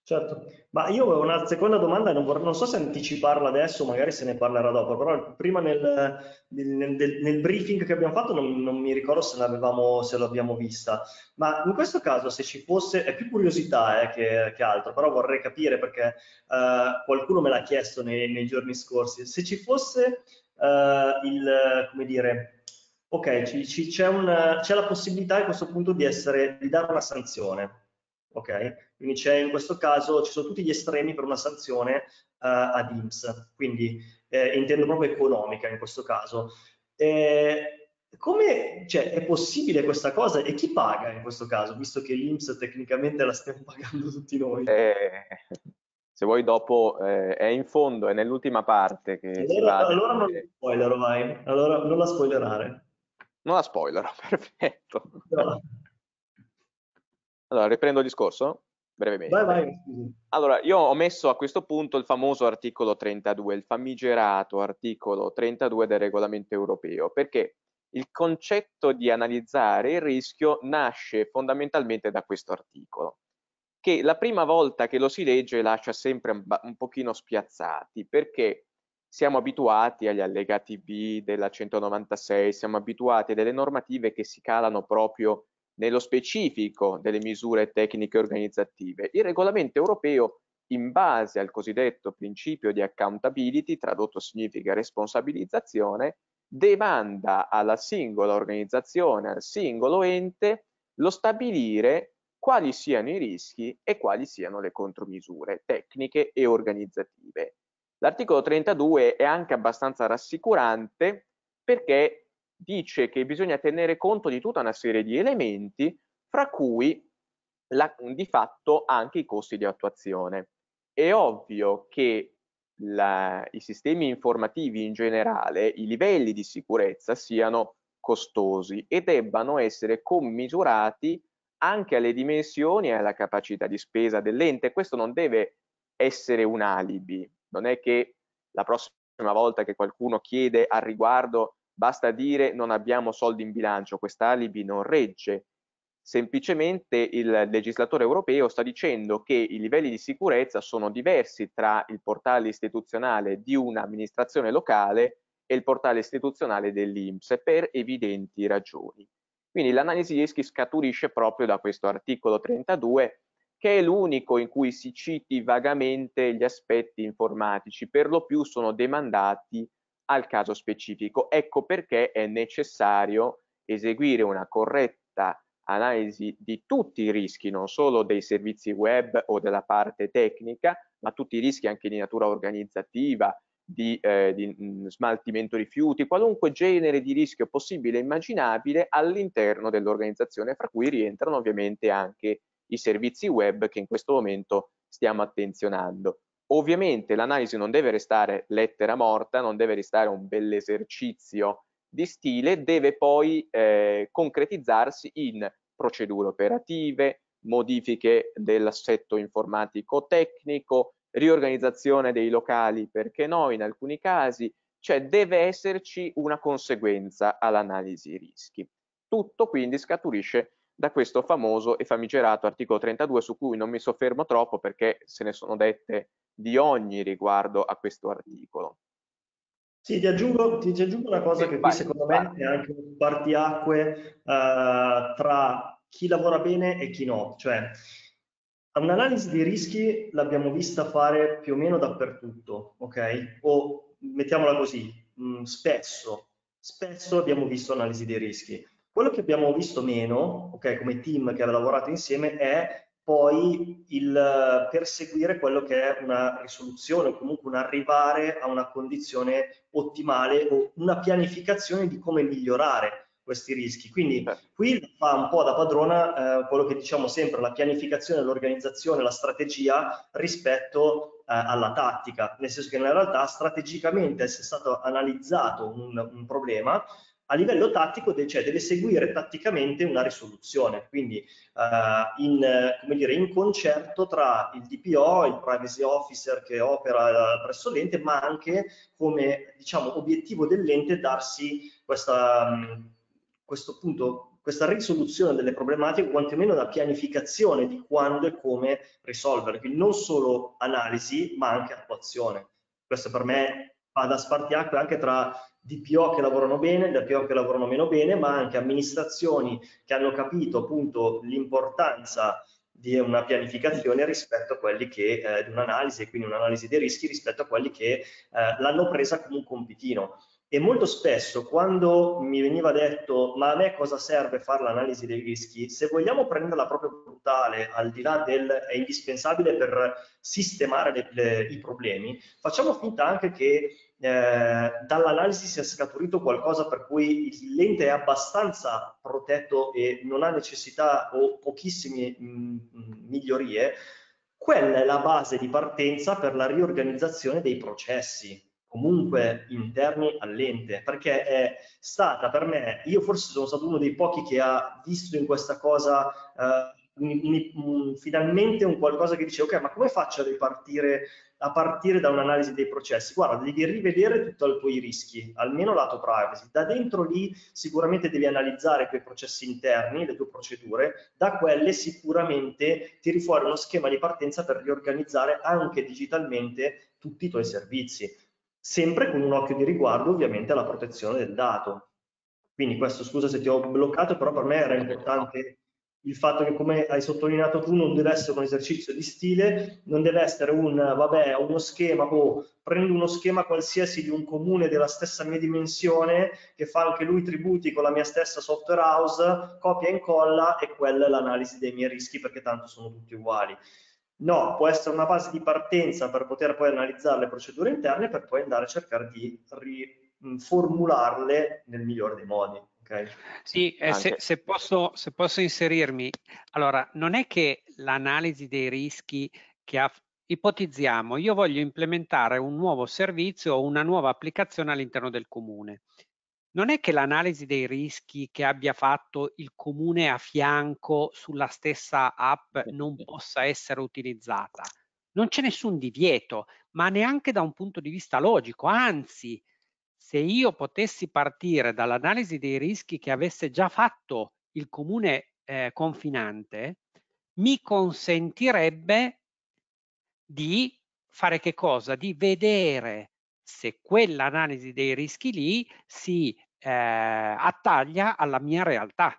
[SPEAKER 1] Certo, ma io ho una seconda domanda, non, non, so se anticiparla adesso, magari se ne parlerà dopo, però prima nel, nel, nel briefing che abbiamo fatto non, non mi ricordo se, se l'abbiamo vista, ma in questo caso se ci fosse, è più curiosità eh, che, che, altro, però vorrei capire perché eh, qualcuno me l'ha chiesto nei, nei, giorni scorsi, se ci fosse eh, il, come dire, ok, c'è la possibilità a questo punto di, essere, di dare una sanzione, ok? Quindi c'è in questo caso, ci sono tutti gli estremi per una sanzione eh, ad IMSS, quindi eh, intendo proprio economica in questo caso. Eh, come cioè, è possibile questa cosa e chi
[SPEAKER 3] paga in questo caso, visto che l'IMSS tecnicamente la stiamo pagando tutti noi? Eh, se vuoi dopo eh, è in fondo, è nell'ultima parte che allora, allora non la spoiler vai, allora non la spoilerare. Non la spoilerò, perfetto. No. Allora, riprendo il discorso brevemente. Vai, vai. Allora, io ho messo a questo punto il famoso articolo 32, il famigerato articolo 32 del regolamento europeo, perché il concetto di analizzare il rischio nasce fondamentalmente da questo articolo, che la prima volta che lo si legge lascia sempre un, un pochino spiazzati, perché siamo abituati agli allegati B della 196, siamo abituati a delle normative che si calano proprio nello specifico delle misure tecniche organizzative. Il regolamento europeo, in base al cosiddetto principio di accountability, tradotto significa responsabilizzazione, demanda alla singola organizzazione, al singolo ente, lo stabilire quali siano i rischi e quali siano le contromisure tecniche e organizzative. L'articolo 32 è anche abbastanza rassicurante perché dice che bisogna tenere conto di tutta una serie di elementi, fra cui la, di fatto anche i costi di attuazione. È ovvio che la, i sistemi informativi in generale, i livelli di sicurezza siano costosi e debbano essere commisurati anche alle dimensioni e alla capacità di spesa dell'ente. Questo non deve essere un alibi, non è che la prossima volta che qualcuno chiede al riguardo Basta dire non abbiamo soldi in bilancio, quest'alibi non regge. Semplicemente il legislatore europeo sta dicendo che i livelli di sicurezza sono diversi tra il portale istituzionale di un'amministrazione locale e il portale istituzionale dell'INPS per evidenti ragioni. Quindi l'analisi di rischi scaturisce proprio da questo articolo 32 che è l'unico in cui si citi vagamente gli aspetti informatici, per lo più sono demandati al caso specifico. Ecco perché è necessario eseguire una corretta analisi di tutti i rischi, non solo dei servizi web o della parte tecnica, ma tutti i rischi anche di natura organizzativa, di, eh, di mm, smaltimento rifiuti, qualunque genere di rischio possibile e immaginabile all'interno dell'organizzazione, fra cui rientrano ovviamente anche i servizi web che in questo momento stiamo attenzionando. Ovviamente l'analisi non deve restare lettera morta, non deve restare un bell'esercizio di stile, deve poi eh, concretizzarsi in procedure operative, modifiche dell'assetto informatico tecnico, riorganizzazione dei locali, perché no, in alcuni casi, cioè deve esserci una conseguenza all'analisi rischi. Tutto quindi scaturisce da questo famoso e famigerato articolo 32 su cui non mi soffermo troppo perché se ne sono dette di ogni riguardo a questo articolo.
[SPEAKER 1] Sì, ti aggiungo, ti aggiungo una cosa e eh, che vai, qui secondo vai. me è anche un partiacque eh, tra chi lavora bene e chi no, cioè un'analisi dei rischi l'abbiamo vista fare più o meno dappertutto, ok? O mettiamola così, mh, mm, spesso, spesso abbiamo visto analisi dei rischi quello che abbiamo visto meno, okay, come team che aveva lavorato insieme, è poi il eh, perseguire quello che è una risoluzione o comunque un arrivare a una condizione ottimale o una pianificazione di come migliorare questi rischi. Quindi qui fa un po' da padrona eh, quello che diciamo sempre, la pianificazione, l'organizzazione, la strategia rispetto eh, alla tattica, nel senso che nella realtà strategicamente se è stato analizzato un, un problema, a livello tattico de cioè, deve seguire tatticamente una risoluzione, quindi uh, in, dire, in, concerto tra il DPO, il privacy officer che opera eh, presso l'ente, ma anche come diciamo, obiettivo dell'ente darsi questa, mm, questo punto questa risoluzione delle problematiche, quantomeno la pianificazione di quando e come risolvere, quindi non solo analisi ma anche attuazione. Questo per me va da spartiacque anche tra DPO che lavorano bene, DPO che lavorano meno bene, ma anche amministrazioni che hanno capito appunto l'importanza di una pianificazione rispetto a quelli che, eh, di un'analisi, e quindi un'analisi dei rischi rispetto a quelli che eh, l'hanno presa come un compitino. E molto spesso quando mi veniva detto ma a me cosa serve fare l'analisi dei rischi, se vogliamo prenderla proprio brutale, al di là del è indispensabile per sistemare le, le, i problemi, facciamo finta anche che eh, dall'analisi è scaturito qualcosa per cui il cliente è abbastanza protetto e non ha necessità o pochissime mm, mm, migliorie, quella è la base di partenza per la riorganizzazione dei processi comunque interni all'ente perché è stata per me io forse sono stato uno dei pochi che ha visto in questa cosa eh, Mm, finalmente un qualcosa che dice ok ma come faccio a ripartire a partire da un'analisi dei processi guarda devi rivedere tutti i tuoi rischi almeno lato privacy da dentro lì sicuramente devi analizzare i tuoi processi interni le tue procedure da quelle sicuramente tiri fuori uno schema di partenza per riorganizzare anche digitalmente tutti i tuoi servizi sempre con un occhio di riguardo ovviamente alla protezione del dato quindi questo scusa se ti ho bloccato però per me era importante il fatto che come hai sottolineato tu non deve essere un esercizio di stile, non deve essere un vabbè, uno schema o boh, prendo uno schema qualsiasi di un comune della stessa mia dimensione che fa anche lui tributi con la mia stessa software house, copia e incolla e quella è l'analisi dei miei rischi perché tanto sono tutti uguali. No, può essere una base di partenza per poter poi analizzare le procedure interne per poi andare a cercare di riformularle nel migliore dei modi. Okay.
[SPEAKER 2] Sì, eh, se, se, posso, se, posso, inserirmi, allora non è che l'analisi dei rischi che ha, ipotizziamo, io voglio implementare un nuovo servizio o una nuova applicazione all'interno del comune. Non è che l'analisi dei rischi che abbia fatto il comune a fianco sulla stessa app non possa essere utilizzata. Non c'è nessun divieto, ma neanche da un punto di vista logico, anzi, se io potessi partire dall'analisi dei rischi che avesse già fatto il comune eh, confinante, mi consentirebbe di fare che cosa? Di vedere se quell'analisi dei rischi lì si eh, attaglia alla mia realtà.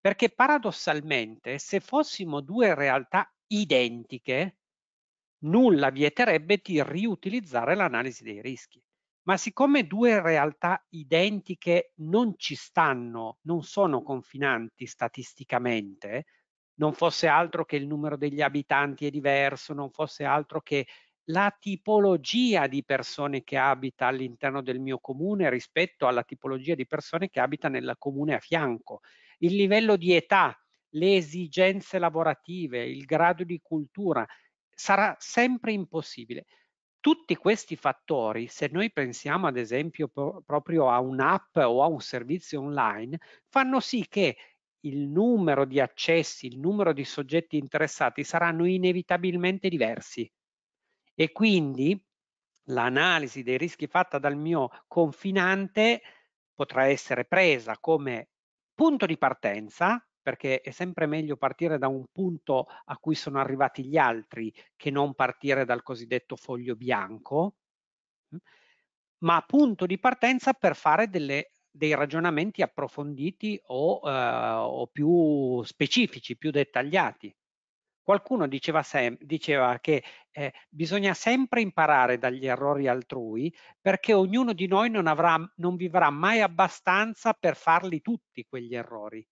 [SPEAKER 2] Perché paradossalmente, se fossimo due realtà identiche, nulla vieterebbe di riutilizzare l'analisi dei rischi ma siccome due realtà identiche non ci stanno, non sono confinanti statisticamente, non fosse altro che il numero degli abitanti è diverso, non fosse altro che la tipologia di persone che abita all'interno del mio comune rispetto alla tipologia di persone che abita nel comune a fianco, il livello di età, le esigenze lavorative, il grado di cultura, sarà sempre impossibile tutti questi fattori, se noi pensiamo ad esempio pro proprio a un'app o a un servizio online, fanno sì che il numero di accessi, il numero di soggetti interessati saranno inevitabilmente diversi. E quindi l'analisi dei rischi fatta dal mio confinante potrà essere presa come punto di partenza perché è sempre meglio partire da un punto a cui sono arrivati gli altri che non partire dal cosiddetto foglio bianco, mm, ma punto di partenza per fare delle, dei ragionamenti approfonditi o, eh, o, più specifici, più dettagliati. Qualcuno diceva, sem diceva che eh, bisogna sempre imparare dagli errori altrui perché ognuno di noi non, avrà, non vivrà mai abbastanza per farli tutti quegli errori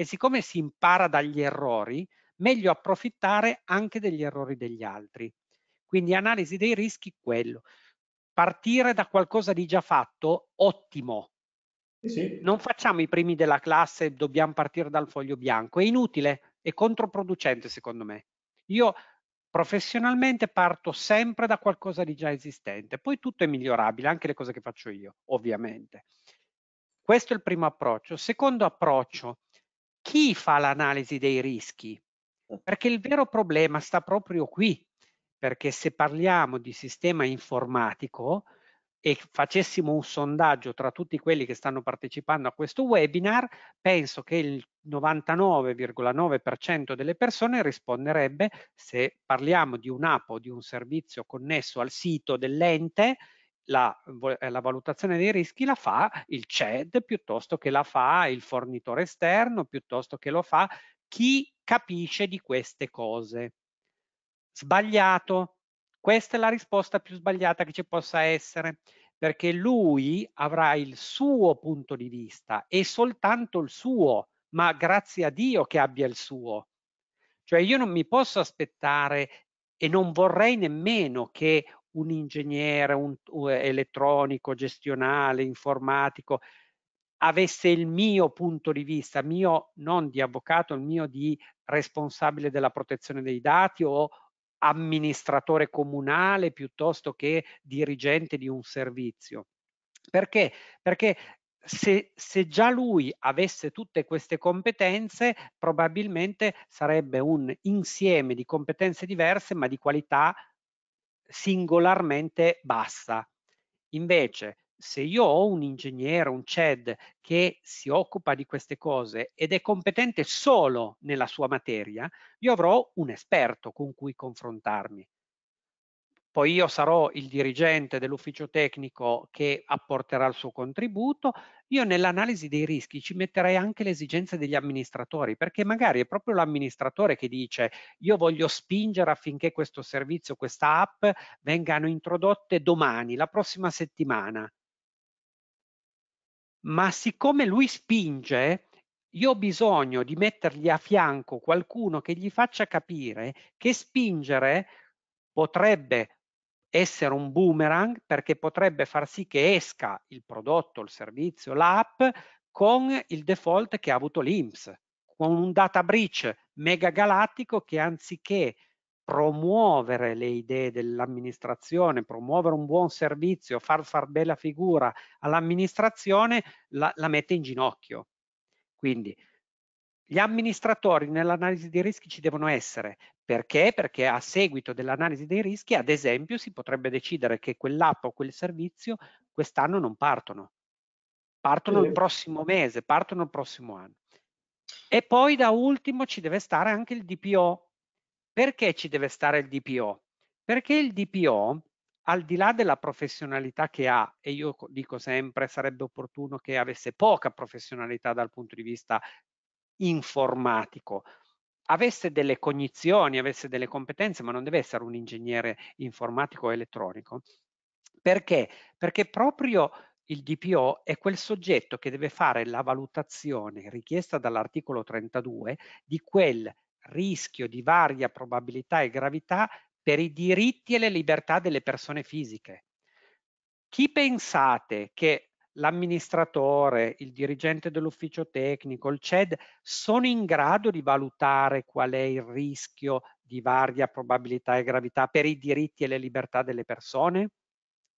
[SPEAKER 2] e siccome si impara dagli errori, meglio approfittare anche degli errori degli altri. Quindi analisi dei rischi, quello. Partire da qualcosa di già fatto, ottimo. Sì, Non facciamo i primi della classe, dobbiamo partire dal foglio bianco, è inutile, è controproducente secondo me. Io professionalmente parto sempre da qualcosa di già esistente, poi tutto è migliorabile, anche le cose che faccio io, ovviamente. Questo è il primo approccio. Secondo approccio, chi fa l'analisi dei rischi? Perché il vero problema sta proprio qui, perché se parliamo di sistema informatico e facessimo un sondaggio tra tutti quelli che stanno partecipando a questo webinar, penso che il 99,9% delle persone risponderebbe se parliamo di un'app o di un servizio connesso al sito dell'ente, la, eh, la, valutazione dei rischi la fa il CED piuttosto che la fa il fornitore esterno, piuttosto che lo fa chi capisce di queste cose. Sbagliato. Questa è la risposta più sbagliata che ci possa essere, perché lui avrà il suo punto di vista e soltanto il suo, ma grazie a Dio che abbia il suo. Cioè io non mi posso aspettare e non vorrei nemmeno che un ingegnere un, un eh, elettronico, gestionale, informatico, avesse il mio punto di vista, mio non di avvocato, il mio di responsabile della protezione dei dati o amministratore comunale piuttosto che dirigente di un servizio. Perché? Perché se, se, già lui avesse tutte queste competenze, probabilmente sarebbe un insieme di competenze diverse, ma di qualità singolarmente bassa. Invece, se io ho un ingegnere, un CED che si occupa di queste cose ed è competente solo nella sua materia, io avrò un esperto con cui confrontarmi poi io sarò il dirigente dell'ufficio tecnico che apporterà il suo contributo, io nell'analisi dei rischi ci metterei anche le esigenze degli amministratori, perché magari è proprio l'amministratore che dice io voglio spingere affinché questo servizio, questa app vengano introdotte domani, la prossima settimana. Ma siccome lui spinge, io ho bisogno di mettergli a fianco qualcuno che gli faccia capire che spingere potrebbe essere un boomerang perché potrebbe far sì che esca il prodotto, il servizio, l'app con il default che ha avuto l'IMS, con un data breach mega galattico che anziché promuovere le idee dell'amministrazione, promuovere un buon servizio, far far bella figura all'amministrazione, la, la mette in ginocchio. Quindi gli amministratori nell'analisi di rischi ci devono essere, perché? Perché a seguito dell'analisi dei rischi, ad esempio, si potrebbe decidere che quell'app o quel servizio quest'anno non partono. Partono il prossimo mese, partono il prossimo anno. E poi da ultimo ci deve stare anche il DPO. Perché ci deve stare il DPO? Perché il DPO, al di là della professionalità che ha, e io dico sempre sarebbe opportuno che avesse poca professionalità dal punto di vista informatico, avesse delle cognizioni, avesse delle competenze, ma non deve essere un ingegnere informatico o elettronico. Perché? Perché proprio il DPO è quel soggetto che deve fare la valutazione richiesta dall'articolo 32 di quel rischio di varia probabilità e gravità per i diritti e le libertà delle persone fisiche. Chi pensate che l'amministratore, il dirigente dell'ufficio tecnico, il CED, sono in grado di valutare qual è il rischio di varia probabilità e gravità per i diritti e le libertà delle persone?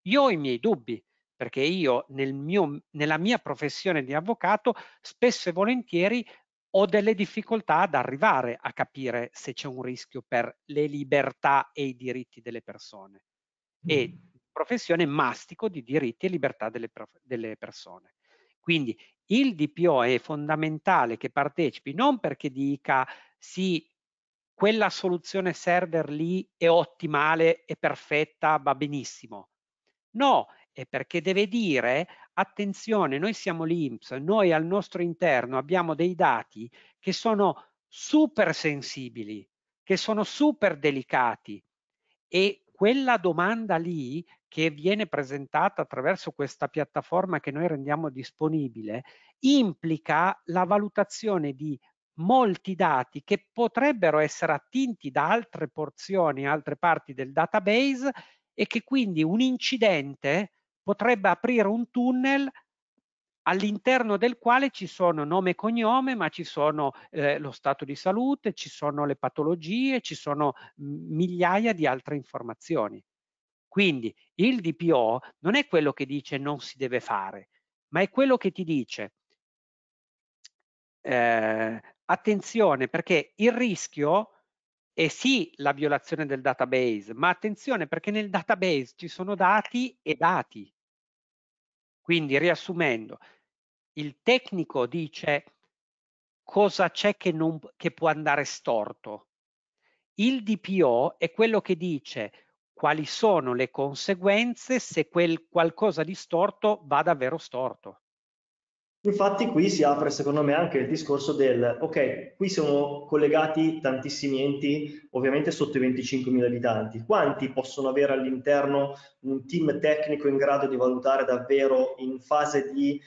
[SPEAKER 2] Io ho i miei dubbi, perché io nel mio, nella mia professione di avvocato spesso e volentieri ho delle difficoltà ad arrivare a capire se c'è un rischio per le libertà e i diritti delle persone. E mm professione mastico di diritti e libertà delle, delle persone. Quindi il DPO è fondamentale che partecipi non perché dica sì, quella soluzione server lì è ottimale, è perfetta, va benissimo. No, è perché deve dire attenzione, noi siamo l'IMS, noi al nostro interno abbiamo dei dati che sono super sensibili, che sono super delicati e quella domanda lì che viene presentata attraverso questa piattaforma che noi rendiamo disponibile implica la valutazione di molti dati che potrebbero essere attinti da altre porzioni, altre parti del database e che quindi un incidente potrebbe aprire un tunnel all'interno del quale ci sono nome e cognome, ma ci sono eh, lo stato di salute, ci sono le patologie, ci sono mm, migliaia di altre informazioni. Quindi il DPO non è quello che dice non si deve fare, ma è quello che ti dice eh, attenzione perché il rischio è sì la violazione del database, ma attenzione perché nel database ci sono dati e dati quindi riassumendo, il tecnico dice cosa c'è che, non, che può andare storto. Il DPO è quello che dice quali sono le conseguenze se quel qualcosa di storto va davvero storto.
[SPEAKER 1] Infatti qui si apre secondo me anche il discorso del, ok, qui sono collegati tantissimi enti, ovviamente sotto i 25.000 abitanti, quanti possono avere all'interno un team tecnico in grado di valutare davvero in fase di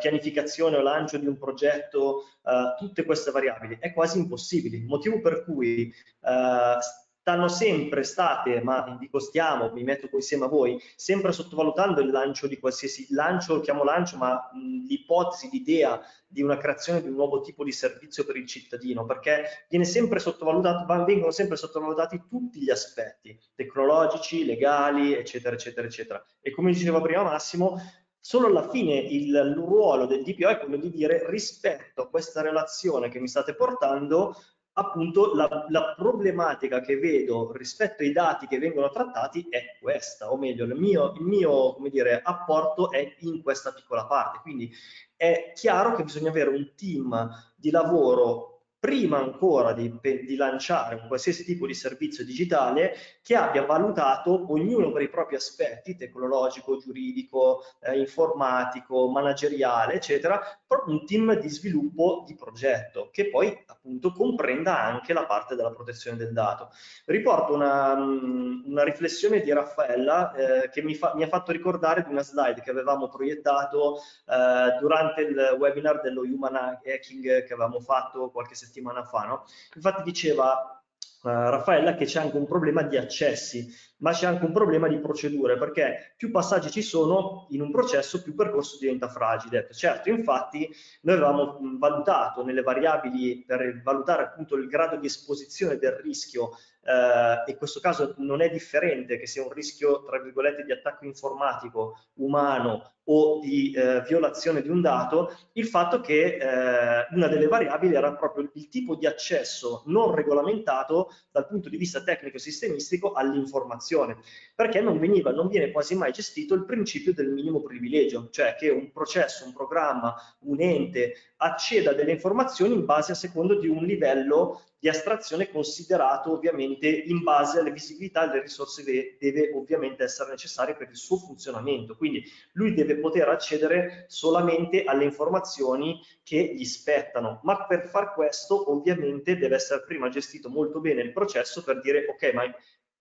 [SPEAKER 1] pianificazione o lancio di un progetto uh, tutte queste variabili? È quasi impossibile, motivo per cui uh, stanno sempre state, ma dico stiamo, mi metto insieme a voi, sempre sottovalutando il lancio di qualsiasi, lancio chiamo lancio, ma l'ipotesi, l'idea di una creazione di un nuovo tipo di servizio per il cittadino, perché viene sempre sottovalutato, vengono sempre sottovalutati tutti gli aspetti tecnologici, legali, eccetera, eccetera, eccetera. E come diceva prima Massimo, Solo alla fine il, ruolo del DPO è quello di dire rispetto a questa relazione che mi state portando, appunto la, la, problematica che vedo rispetto ai dati che vengono trattati è questa, o meglio il mio, il mio dire, apporto è in questa piccola parte, quindi è chiaro che bisogna avere un team di lavoro prima ancora di, di, lanciare un qualsiasi tipo di servizio digitale che abbia valutato ognuno per i propri aspetti, tecnologico, giuridico, eh, informatico, manageriale, eccetera, un team di sviluppo di progetto che poi appunto comprenda anche la parte della protezione del dato. Riporto una, mm, una riflessione di Raffaella eh, che mi, fa, mi, ha fatto ricordare di una slide che avevamo proiettato eh, durante il webinar dello Human Hacking che avevamo fatto qualche settimana settimana fa, no? Infatti diceva Uh, Raffaella che c'è anche un problema di accessi, ma c'è anche un problema di procedure, perché più passaggi ci sono in un processo, più il percorso diventa fragile. Certo, infatti, noi avevamo valutato nelle variabili per valutare appunto il grado di esposizione del rischio, eh, e in questo caso non è differente che sia un rischio, tra virgolette, di attacco informatico, umano o di eh, violazione di un dato, il fatto che eh, una delle variabili era proprio il tipo di accesso non regolamentato dal punto di vista tecnico-sistemistico e all'informazione, perché non, veniva, non viene quasi mai gestito il principio del minimo privilegio, cioè che un processo, un programma, un ente acceda a delle informazioni in base a secondo di un livello di astrazione considerato ovviamente in base alle visibilità e alle risorse che deve ovviamente essere necessarie per il suo funzionamento. Quindi lui deve deve poter accedere solamente alle informazioni che gli spettano, ma per far questo ovviamente deve essere prima gestito molto bene il processo per dire ok, ma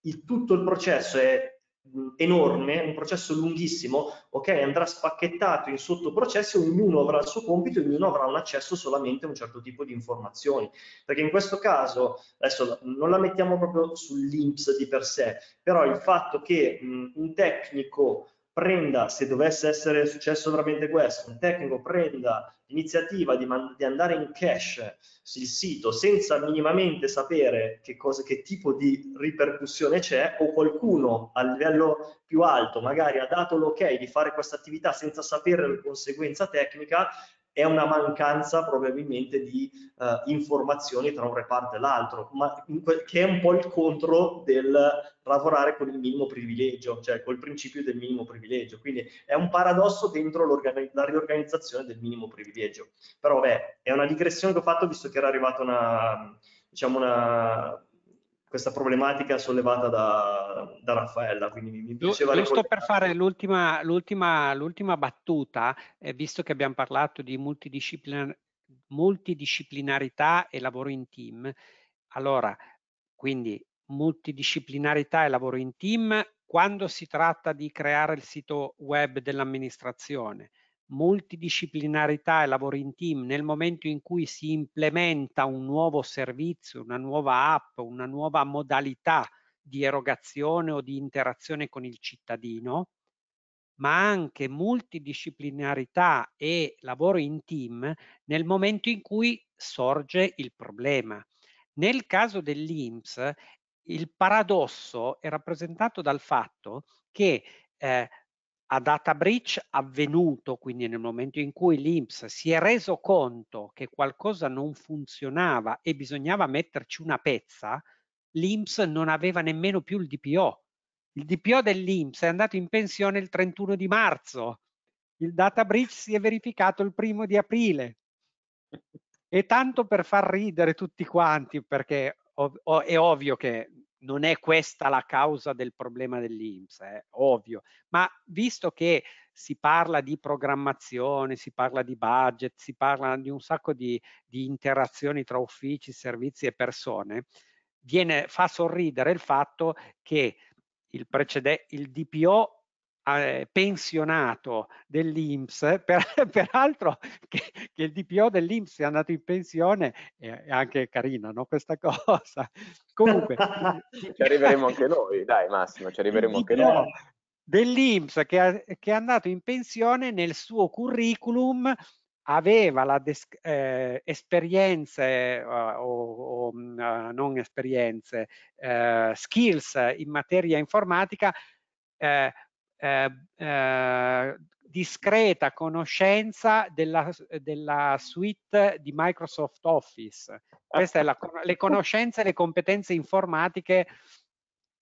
[SPEAKER 1] il, tutto il processo è enorme, un processo lunghissimo, ok, andrà spacchettato in sottoprocessi, ognuno avrà il suo compito, ognuno avrà un accesso solamente a un certo tipo di informazioni, perché in questo caso, adesso non la mettiamo proprio sull'INPS di per sé, però il fatto che mh, un tecnico prenda, se dovesse essere successo veramente questo, un tecnico prenda l'iniziativa di, di, andare in cache sul sito senza minimamente sapere che, cosa, che tipo di ripercussione c'è o qualcuno a livello più alto magari ha dato l'ok di fare questa attività senza sapere la conseguenza tecnica, è una mancanza probabilmente di eh, informazioni tra un reparto e l'altro, ma quel, che è un po' il contro del lavorare con il minimo privilegio, cioè col principio del minimo privilegio. Quindi è un paradosso dentro la riorganizzazione del minimo privilegio. Però beh, è una digressione che ho fatto visto che era arrivata una, diciamo una, questa problematica sollevata da, da Raffaella. Quindi mi piaceva lo, lo per
[SPEAKER 2] fare l'ultima, l'ultima, l'ultima battuta, eh, visto che abbiamo parlato di multidisciplinar- multidisciplinarità e lavoro in team. Allora, quindi multidisciplinarità e lavoro in team quando si tratta di creare il sito web dell'amministrazione, multidisciplinarità e lavoro in team nel momento in cui si implementa un nuovo servizio, una nuova app, una nuova modalità di erogazione o di interazione con il cittadino, ma anche multidisciplinarità e lavoro in team nel momento in cui sorge il problema. Nel caso dell'IMSS, il paradosso è rappresentato dal fatto che eh, a data breach avvenuto, quindi nel momento in cui l'Inps si è reso conto che qualcosa non funzionava e bisognava metterci una pezza, l'Inps non aveva nemmeno più il DPO. Il DPO dell'Inps è andato in pensione il 31 di marzo, il data breach si è verificato il primo di aprile. E tanto per far ridere tutti quanti, perché ov- è ovvio che non è questa la causa del problema dell'Inps, è eh, ovvio, ma visto che si parla di programmazione, si parla di budget, si parla di un sacco di, di interazioni tra uffici, servizi e persone, viene, fa sorridere il fatto che il, il DPO eh, pensionato dell'Inps, per, peraltro che, che, il DPO dell'Inps è andato in pensione, è anche carino no, questa cosa. Comunque, ci arriveremo
[SPEAKER 3] anche noi, dai Massimo, ci arriveremo anche noi.
[SPEAKER 2] Dell'Inps che, che è andato in pensione nel suo curriculum aveva la eh, esperienze uh, o, o uh, non esperienze, uh, skills in materia informatica eh, eh, discreta conoscenza della, della, suite di Microsoft Office. Queste sono le conoscenze e le competenze informatiche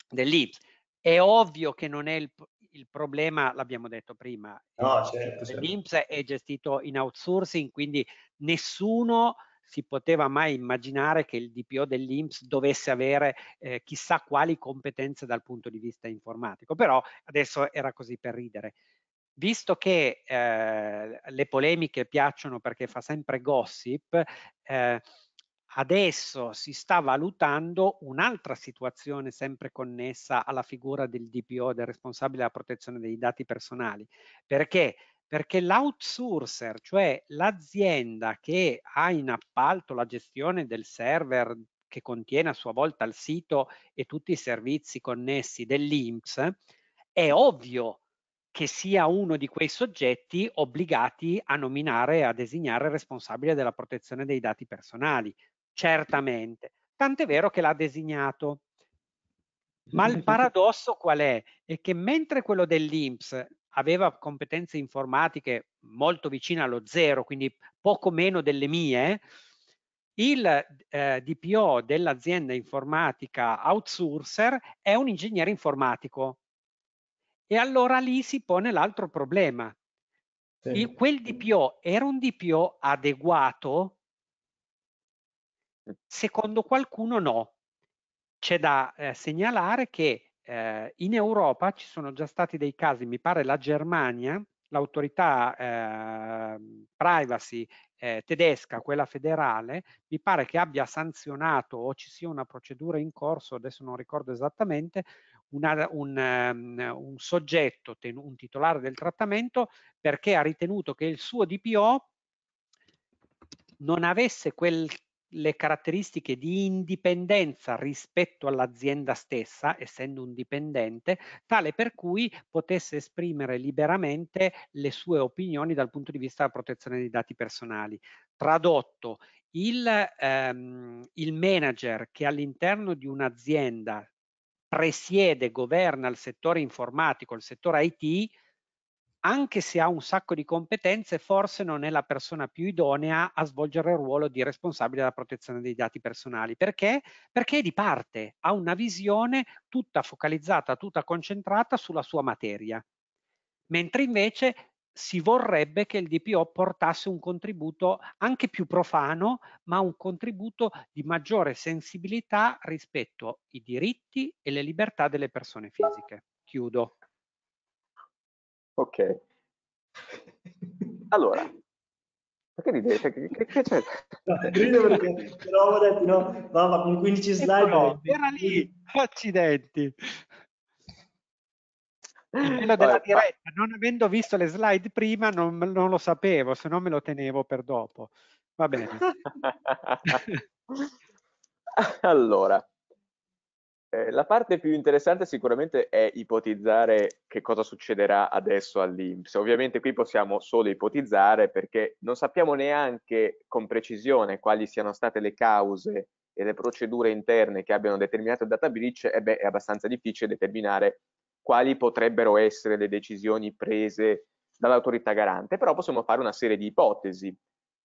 [SPEAKER 2] dell'IPS. È ovvio che non è il, il problema, l'abbiamo detto prima, no, certo, l'IMS eh, certo. è gestito in outsourcing, quindi nessuno si poteva mai immaginare che il DPO dell'Inps dovesse avere eh, chissà quali competenze dal punto di vista informatico, però adesso era così per ridere. Visto che eh, le polemiche piacciono perché fa sempre gossip, eh, adesso si sta valutando un'altra situazione sempre connessa alla figura del DPO, del responsabile della protezione dei dati personali, perché perché l'outsourcer, cioè l'azienda che ha in appalto la gestione del server che contiene a sua volta il sito e tutti i servizi connessi dell'INPS, è ovvio che sia uno di quei soggetti obbligati a nominare e a designare il responsabile della protezione dei dati personali, certamente. Tant'è vero che l'ha designato. Ma il paradosso qual è? È che mentre quello dell'Inps aveva competenze informatiche molto vicine allo zero, quindi poco meno delle mie, il eh, DPO dell'azienda informatica outsourcer è un ingegnere informatico. E allora lì si pone l'altro problema. Sì. Il, quel DPO era un DPO adeguato? Secondo qualcuno no. C'è da eh, segnalare che eh, in Europa ci sono già stati dei casi, mi pare la Germania, l'autorità eh, privacy eh, tedesca, quella federale, mi pare che abbia sanzionato o ci sia una procedura in corso, adesso non ricordo esattamente, una, un, um, un, soggetto, ten, un titolare del trattamento, perché ha ritenuto che il suo DPO non avesse quel le caratteristiche di indipendenza rispetto all'azienda stessa, essendo un dipendente, tale per cui potesse esprimere liberamente le sue opinioni dal punto di vista della protezione dei dati personali. Tradotto, il, ehm, il manager che all'interno di un'azienda presiede, governa il settore informatico, il settore IT, anche se ha un sacco di competenze, forse non è la persona più idonea a svolgere il ruolo di responsabile della protezione dei dati personali. Perché? Perché è di parte, ha una visione tutta focalizzata, tutta concentrata sulla sua materia. Mentre invece si vorrebbe che il DPO portasse un contributo anche più profano, ma un contributo di maggiore sensibilità rispetto ai diritti e le libertà delle persone fisiche. Chiudo.
[SPEAKER 3] Ok. Allora, perché ridete? Che, che, che c'è? No,
[SPEAKER 2] grido perché
[SPEAKER 1] però ho detto no, mamma con 15 slide. No, era
[SPEAKER 2] lì, accidenti. Quello della diretta, non avendo visto le slide prima non, non lo sapevo, se no me lo tenevo per dopo. Va bene.
[SPEAKER 3] allora, eh, la parte più interessante sicuramente è ipotizzare che cosa succederà adesso all'Inps. Ovviamente qui possiamo solo ipotizzare perché non sappiamo neanche con precisione quali siano state le cause e le procedure interne che abbiano determinato il data breach, e beh, è abbastanza difficile determinare quali potrebbero essere le decisioni prese dall'autorità garante, però possiamo fare una serie di ipotesi.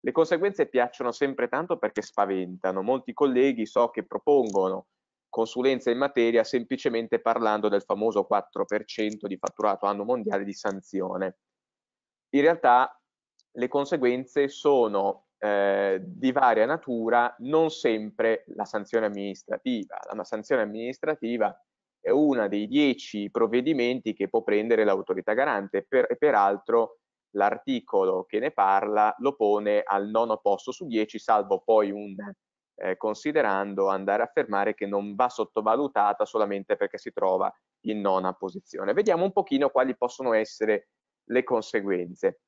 [SPEAKER 3] Le conseguenze piacciono sempre tanto perché spaventano. Molti colleghi so che propongono consulenza in materia semplicemente parlando del famoso 4% di fatturato anno mondiale di sanzione. In realtà le conseguenze sono eh, di varia natura, non sempre la sanzione amministrativa. La sanzione amministrativa è uno dei dieci provvedimenti che può prendere l'autorità garante per, e peraltro l'articolo che ne parla lo pone al nono posto su dieci, salvo poi un eh, considerando andare a affermare che non va sottovalutata solamente perché si trova in nona posizione. Vediamo un pochino quali possono essere le conseguenze.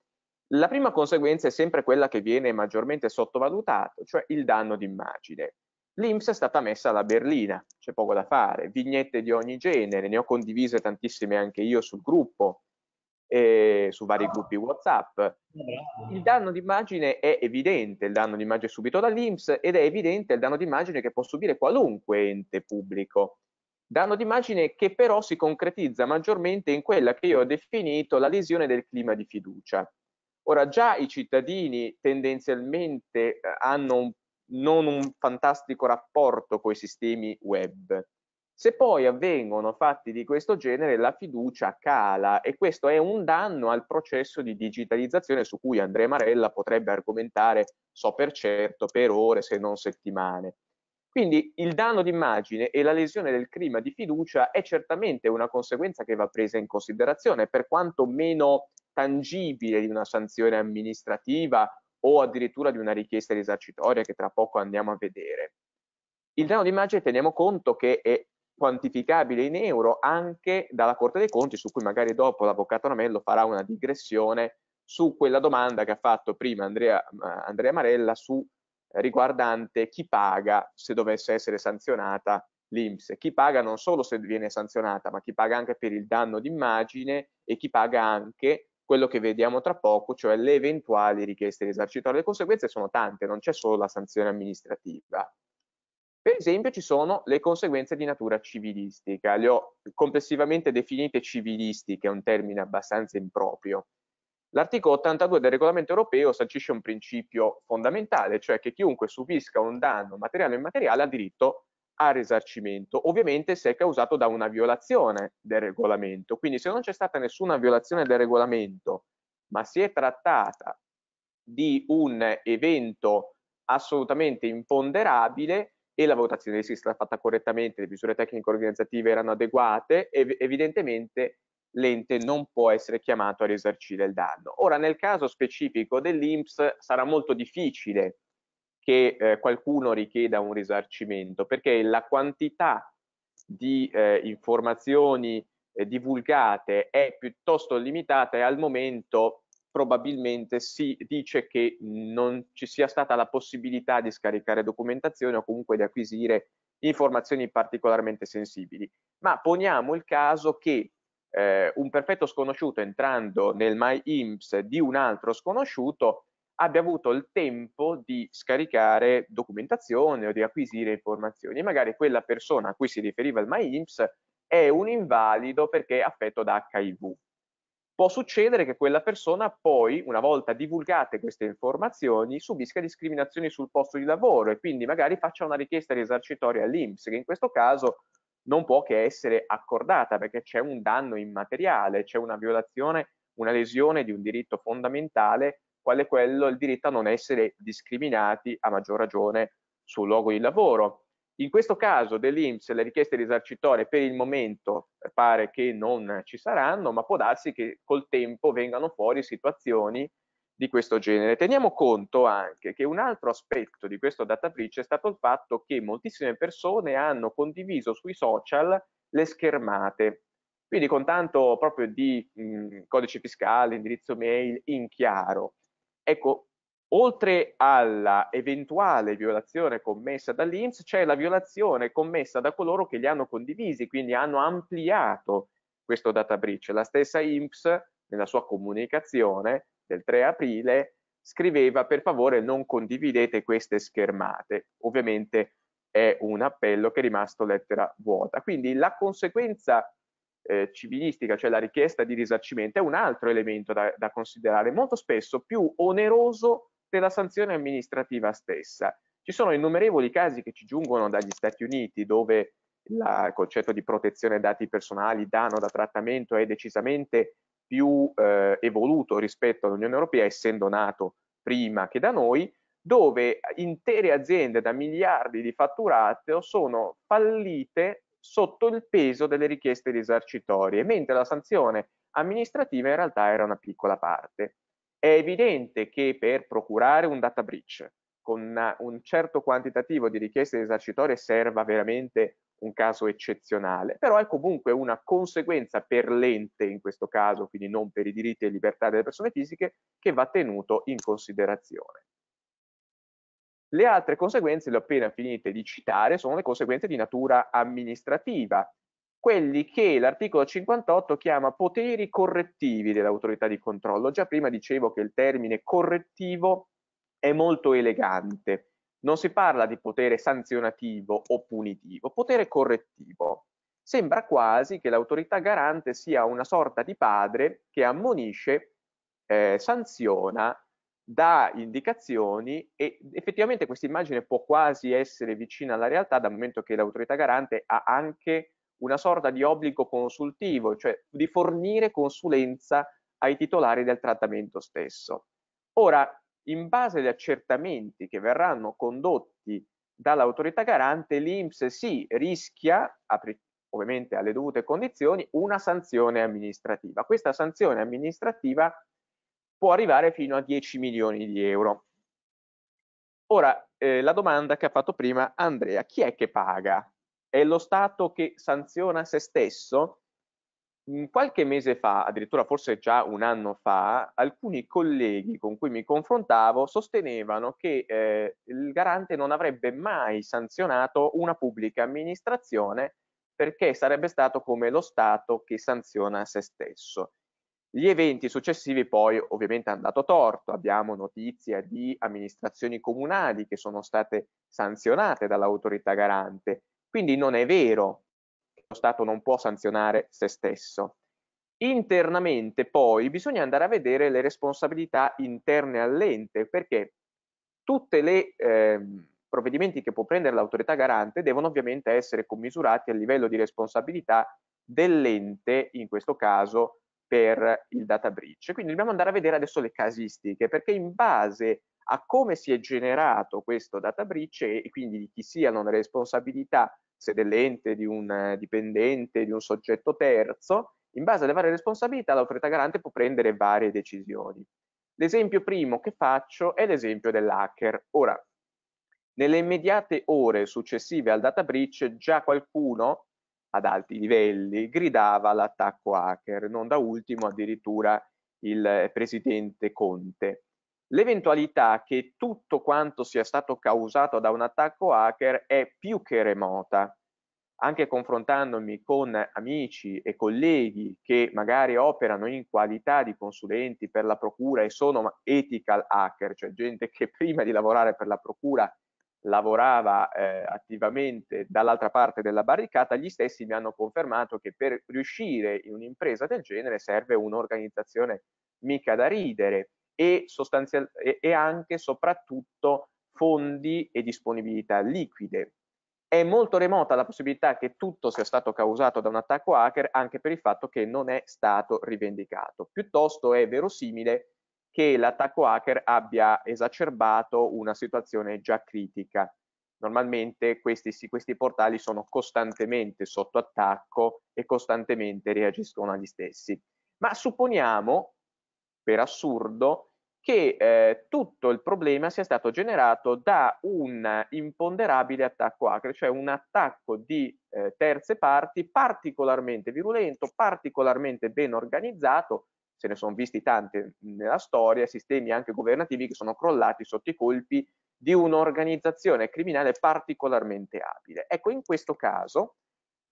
[SPEAKER 3] La prima conseguenza è sempre quella che viene maggiormente sottovalutata, cioè il danno d'immagine. L'IMS è stata messa alla berlina, c'è poco da fare, vignette di ogni genere, ne ho condivise tantissime anche io sul gruppo, eh, su vari ah. gruppi WhatsApp. Ah, il danno d'immagine è evidente, il danno d'immagine subito dall'Inps ed è evidente il danno d'immagine che può subire qualunque ente pubblico. Danno d'immagine che però si concretizza maggiormente in quella che io ho definito la lesione del clima di fiducia. Ora già i cittadini tendenzialmente eh, hanno un, non un fantastico rapporto con i sistemi web se poi avvengono fatti di questo genere, la fiducia cala e questo è un danno al processo di digitalizzazione su cui Andrea Marella potrebbe argomentare, so per certo, per ore se non settimane. Quindi il danno d'immagine e la lesione del clima di fiducia è certamente una conseguenza che va presa in considerazione, per quanto meno tangibile di una sanzione amministrativa o addirittura di una richiesta risarcitoria che tra poco andiamo a vedere. Il danno d'immagine teniamo conto che è quantificabile in euro anche dalla Corte dei Conti, su cui magari dopo l'Avvocato Ramello farà una digressione su quella domanda che ha fatto prima Andrea, mm, Andrea Marella su, eh, riguardante chi paga se dovesse essere sanzionata l'Inps, chi paga non solo se viene sanzionata, ma chi paga anche per il danno d'immagine e chi paga anche quello che vediamo tra poco, cioè le eventuali richieste di esercitare. Le conseguenze sono tante, non c'è solo la sanzione amministrativa. Per esempio ci sono le conseguenze di natura civilistica, le ho complessivamente definite civilistiche, è un termine abbastanza improprio. L'articolo 82 del regolamento europeo sancisce un principio fondamentale, cioè che chiunque subisca un danno materiale o immateriale ha diritto al risarcimento, ovviamente se è causato da una violazione del regolamento. Quindi se non c'è stata nessuna violazione del regolamento, ma si è trattata di un evento assolutamente imponderabile, e la valutazione dei rischi è stata fatta correttamente, le misure tecniche organizzative erano adeguate, ev- evidentemente l'ente non può essere chiamato a risarcire il danno. Ora, nel caso specifico dell'INPS sarà molto difficile che eh, qualcuno richieda un risarcimento, perché la quantità di eh, informazioni eh, divulgate è piuttosto limitata e al momento probabilmente si dice che non ci sia stata la possibilità di scaricare documentazione o comunque di acquisire informazioni particolarmente sensibili. Ma poniamo il caso che eh, un perfetto sconosciuto entrando nel MyIMS di un altro sconosciuto abbia avuto il tempo di scaricare documentazione o di acquisire informazioni. Magari quella persona a cui si riferiva il MyIMS è un invalido perché è affetto da HIV può succedere che quella persona poi, una volta divulgate queste informazioni, subisca discriminazioni sul posto di lavoro e quindi magari faccia una richiesta risarcitoria all'Inps, che in questo caso non può che essere accordata perché c'è un danno immateriale, c'è una violazione, una lesione di un diritto fondamentale, quale quello il diritto a non essere discriminati a maggior ragione sul luogo di lavoro. In questo caso dell'Inps le richieste risarcitorie per il momento eh, pare che non ci saranno, ma può darsi che col tempo vengano fuori situazioni di questo genere. Teniamo conto anche che un altro aspetto di questo data breach è stato il fatto che moltissime persone hanno condiviso sui social le schermate, quindi con tanto proprio di mh, mm, codice fiscale, indirizzo mail in chiaro. Ecco, Oltre alla eventuale violazione commessa dall'Inps, c'è la violazione commessa da coloro che li hanno condivisi, quindi hanno ampliato questo data breach. La stessa Inps, nella sua comunicazione del 3 aprile, scriveva per favore non condividete queste schermate. Ovviamente è un appello che è rimasto lettera vuota. Quindi la conseguenza eh, civilistica, cioè la richiesta di risarcimento, è un altro elemento da, da considerare, molto spesso più oneroso della sanzione amministrativa stessa. Ci sono innumerevoli casi che ci giungono dagli Stati Uniti dove il concetto di protezione dati personali, danno da trattamento è decisamente più eh, evoluto rispetto all'Unione Europea, essendo nato prima che da noi, dove intere aziende da miliardi di fatturato sono fallite sotto il peso delle richieste risarcitorie, mentre la sanzione amministrativa in realtà era una piccola parte. È evidente che per procurare un data breach con eh, un certo quantitativo di richieste esercitorie serva veramente un caso eccezionale, però è comunque una conseguenza per l'ente in questo caso, quindi non per i diritti e libertà delle persone fisiche, che va tenuto in considerazione. Le altre conseguenze, le ho appena finite di citare, sono le conseguenze di natura amministrativa, quelli che l'articolo 58 chiama poteri correttivi dell'autorità di controllo. Già prima dicevo che il termine correttivo è molto elegante. Non si parla di potere sanzionativo o punitivo, potere correttivo. Sembra quasi che l'autorità garante sia una sorta di padre che ammonisce, eh, sanziona, dà indicazioni e effettivamente questa immagine può quasi essere vicina alla realtà dal momento che l'autorità garante ha anche una sorta di obbligo consultivo, cioè di fornire consulenza ai titolari del trattamento stesso. Ora, in base agli accertamenti che verranno condotti dall'autorità garante, l'INPS si rischia, ovviamente alle dovute condizioni, una sanzione amministrativa. Questa sanzione amministrativa può arrivare fino a 10 milioni di euro. Ora, eh, la domanda che ha fatto prima Andrea, chi è che paga? è lo Stato che sanziona se stesso. Mm, qualche mese fa, addirittura forse già un anno fa, alcuni colleghi con cui mi confrontavo sostenevano che eh, il garante non avrebbe mai sanzionato una pubblica amministrazione perché sarebbe stato come lo Stato che sanziona se stesso. Gli eventi successivi poi ovviamente hanno dato torto, abbiamo notizia di amministrazioni comunali che sono state sanzionate dall'autorità garante, quindi non è vero che lo Stato non può sanzionare se stesso. Internamente poi bisogna andare a vedere le responsabilità interne all'ente perché tutti i Ehm, provvedimenti che può prendere l'autorità garante devono ovviamente essere commisurati al livello di responsabilità dell'ente, in questo caso per il data breach. Quindi dobbiamo andare a vedere adesso le casistiche, perché in base a come si è generato questo data breach e quindi di chi siano le responsabilità, se dell'ente, di un eh, dipendente, di un soggetto terzo, in base alle varie responsabilità l'autorità garante può prendere varie decisioni. L'esempio primo che faccio è l'esempio dell'hacker. Ora, nelle immediate ore successive al data breach già qualcuno ad alti livelli gridava l'attacco hacker, non da ultimo addirittura il eh, presidente Conte. L'eventualità che tutto quanto sia stato causato da un attacco hacker è più che remota. Anche confrontandomi con amici e colleghi che magari operano in qualità di consulenti per la procura e sono ethical hacker, cioè gente che prima di lavorare per la procura lavorava eh, attivamente dall'altra parte della barricata, gli stessi mi hanno confermato che per riuscire in un'impresa del genere serve un'organizzazione mica da ridere e, e anche e soprattutto fondi e disponibilità liquide. È molto remota la possibilità che tutto sia stato causato da un attacco hacker anche per il fatto che non è stato rivendicato. Piuttosto è verosimile che l'attacco hacker abbia esacerbato una situazione già critica. Normalmente questi, questi portali sono costantemente sotto attacco e costantemente reagiscono agli stessi. Ma supponiamo, per assurdo, che eh, tutto il problema sia stato generato da un imponderabile attacco hacker, cioè un attacco di eh, terze parti particolarmente virulento, particolarmente ben organizzato, se ne sono visti tanti nella storia, sistemi anche governativi che sono crollati sotto i colpi di un'organizzazione criminale particolarmente abile. Ecco, in questo caso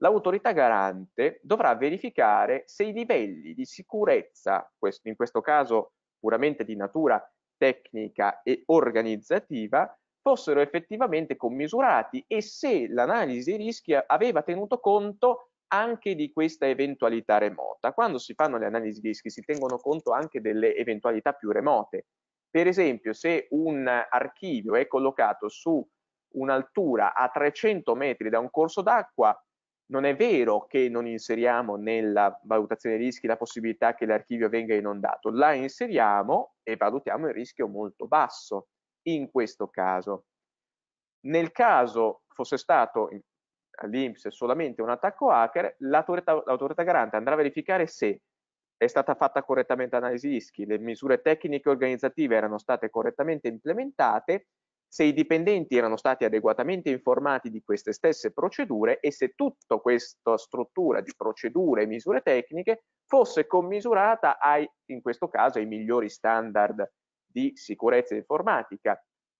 [SPEAKER 3] l'autorità garante dovrà verificare se i livelli di sicurezza, in questo caso puramente di natura tecnica e organizzativa fossero effettivamente commisurati e se l'analisi dei rischi aveva tenuto conto anche di questa eventualità remota. Quando si fanno le analisi di rischi si tengono conto anche delle eventualità più remote. Per esempio, se un archivio è collocato su un'altura a 300 metri da un corso d'acqua, non è vero che non inseriamo nella valutazione dei rischi la possibilità che l'archivio venga inondato, la inseriamo e valutiamo il rischio molto basso in questo caso. Nel caso fosse stato all'Inps solamente un attacco hacker, l'autorità garante andrà a verificare se è stata fatta correttamente analisi rischi, le misure tecniche e organizzative erano state correttamente implementate se i dipendenti erano stati adeguatamente informati di queste stesse procedure e se tutta questa struttura di procedure e misure tecniche fosse commisurata ai, in questo caso, ai migliori standard di sicurezza informatica.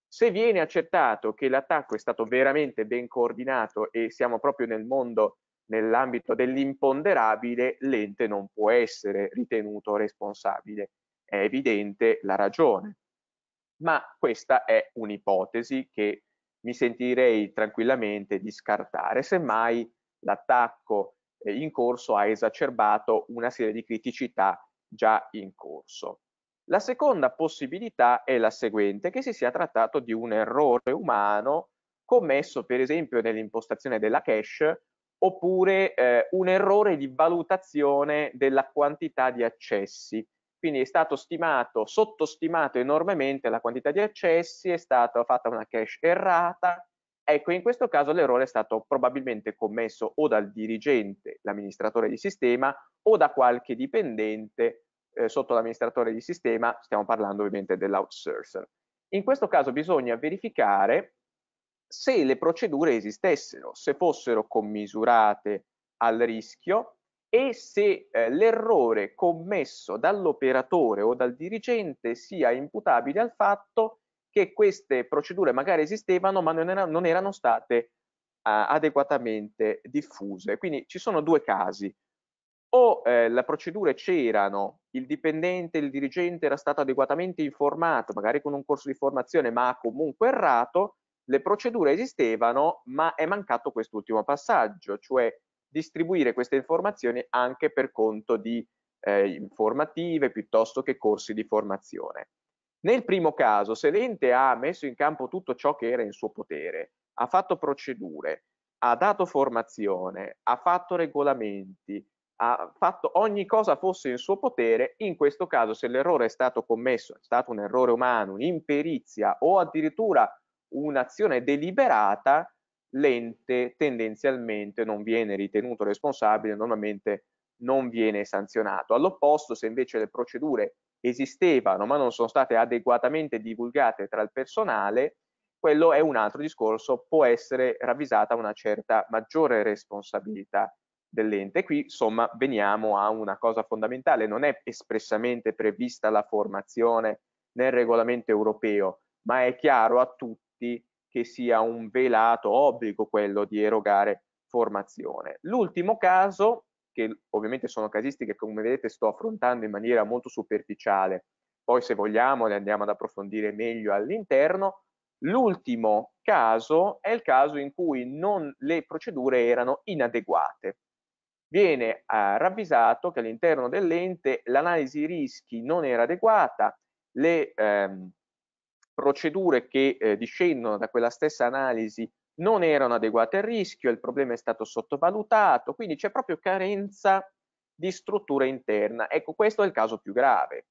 [SPEAKER 3] Se viene accertato che l'attacco è stato veramente ben coordinato e siamo proprio nel mondo, nell'ambito dell'imponderabile, l'ente non può essere ritenuto responsabile. È evidente la ragione ma questa è un'ipotesi che mi sentirei tranquillamente di scartare. Semmai l'attacco eh, in corso ha esacerbato una serie di criticità già in corso. La seconda possibilità è la seguente, che si sia trattato di un errore umano commesso per esempio nell'impostazione della cache oppure eh, un errore di valutazione della quantità di accessi quindi è stato stimato, sottostimato enormemente la quantità di accessi, è stata fatta una cache errata, ecco in questo caso l'errore è stato probabilmente commesso o dal dirigente, l'amministratore di sistema, o da qualche dipendente eh, sotto l'amministratore di sistema, stiamo parlando ovviamente dell'outsourcer. In questo caso bisogna verificare se le procedure esistessero, se fossero commisurate al rischio e se eh, l'errore commesso dall'operatore o dal dirigente sia imputabile al fatto che queste procedure magari esistevano ma non, era, non erano state eh, adeguatamente diffuse. Quindi ci sono due casi. O eh, le procedure c'erano, il dipendente, il dirigente era stato adeguatamente informato, magari con un corso di formazione, ma ha comunque errato, le procedure esistevano, ma è mancato quest'ultimo passaggio, cioè distribuire queste informazioni anche per conto di eh, informative piuttosto che corsi di formazione. Nel primo caso, se l'ente ha messo in campo tutto ciò che era in suo potere, ha fatto procedure, ha dato formazione, ha fatto regolamenti, ha fatto ogni cosa fosse in suo potere, in questo caso se l'errore è stato commesso, è stato un errore umano, un'imperizia o addirittura un'azione deliberata, l'ente tendenzialmente non viene ritenuto responsabile, normalmente non viene sanzionato. All'opposto, se invece le procedure esistevano ma non sono state adeguatamente divulgate tra il personale, quello è un altro discorso, può essere ravvisata una certa maggiore responsabilità dell'ente. Qui, insomma, veniamo a una cosa fondamentale, non è espressamente prevista la formazione nel regolamento europeo, ma è chiaro a tutti che sia un velato obbligo quello di erogare formazione. L'ultimo caso, che ovviamente sono casistiche che come vedete sto affrontando in maniera molto superficiale, poi se vogliamo le andiamo ad approfondire meglio all'interno, l'ultimo caso è il caso in cui non, le procedure erano inadeguate. Viene eh, ravvisato che all'interno dell'ente l'analisi rischi non era adeguata, le, ehm, procedure che eh, discendono da quella stessa analisi non erano adeguate al rischio, il problema è stato sottovalutato, quindi c'è proprio carenza di struttura interna. Ecco, questo è il caso più grave.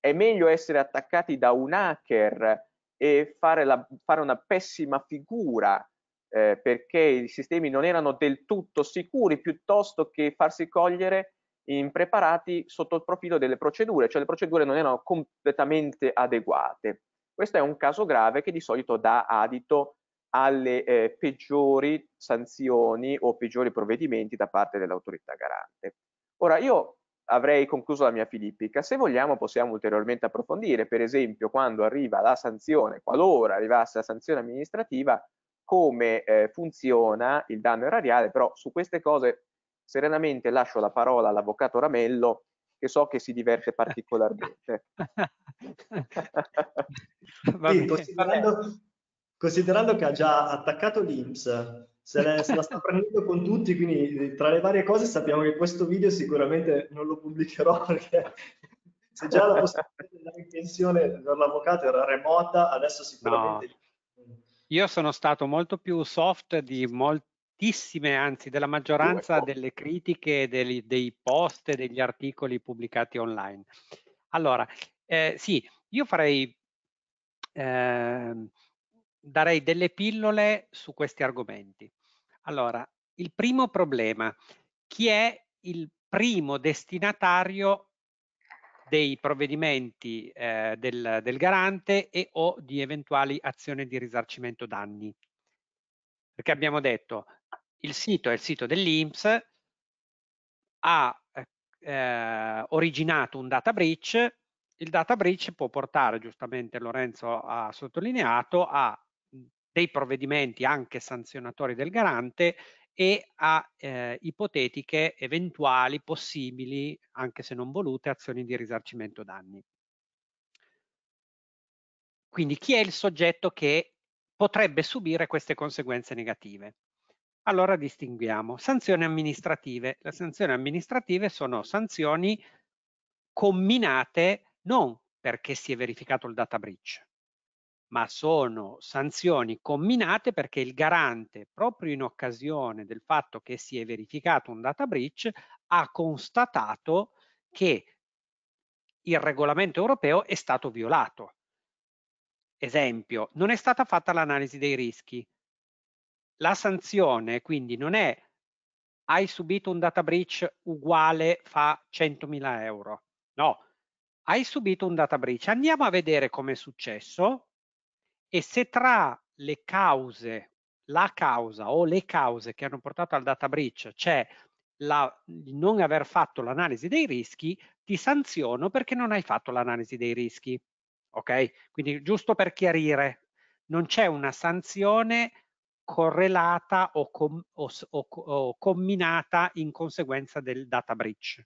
[SPEAKER 3] È meglio essere attaccati da un hacker e fare, la, fare una pessima figura eh, perché i sistemi non erano del tutto sicuri piuttosto che farsi cogliere impreparati sotto il profilo delle procedure, cioè le procedure non erano completamente adeguate. Questo è un caso grave che di solito dà adito alle eh, peggiori sanzioni o peggiori provvedimenti da parte dell'autorità garante. Ora io avrei concluso la mia filippica, se vogliamo possiamo ulteriormente approfondire, per esempio quando arriva la sanzione, qualora arrivasse la sanzione amministrativa, come eh, funziona il danno erariale, però su queste cose serenamente lascio la parola all'avvocato Ramello che so che si diverte particolarmente.
[SPEAKER 1] Quindi, considerando, considerando, che ha già attaccato l'Inps, se, se la sta prendendo con tutti, quindi eh, tra le varie cose sappiamo che questo video sicuramente non lo pubblicherò perché se già la possibilità di andare in pensione per l'avvocato era remota, adesso
[SPEAKER 2] sicuramente... No. Io sono stato molto più soft di, molti tantissime, anzi della maggioranza delle critiche dei, dei post e degli articoli pubblicati online. Allora, eh, sì, io farei, eh, darei delle pillole su questi argomenti. Allora, il primo problema, chi è il primo destinatario dei provvedimenti eh, del, del, garante e o di eventuali azioni di risarcimento danni. Perché abbiamo detto il sito è il sito dell'INPS, ha eh, eh, originato un data breach, il data breach può portare, giustamente Lorenzo ha sottolineato, a dei provvedimenti anche sanzionatori del garante e a eh, ipotetiche eventuali, possibili, anche se non volute, azioni di risarcimento danni. Quindi chi è il soggetto che potrebbe subire queste conseguenze negative? Allora distinguiamo. Sanzioni amministrative. Le sanzioni amministrative sono sanzioni comminate non perché si è verificato il data breach, ma sono sanzioni comminate perché il garante, proprio in occasione del fatto che si è verificato un data breach, ha constatato che il regolamento europeo è stato violato. Esempio, non è stata fatta l'analisi dei rischi, la sanzione quindi non è hai subito un data breach uguale fa 100.000 euro. No, hai subito un data breach. Andiamo a vedere come è successo e se tra le cause, la causa o le cause che hanno portato al data breach c'è la, non aver fatto l'analisi dei rischi, ti sanziono perché non hai fatto l'analisi dei rischi. Ok? Quindi giusto per chiarire, non c'è una sanzione correlata o, com, o, o, o combinata in conseguenza del data breach.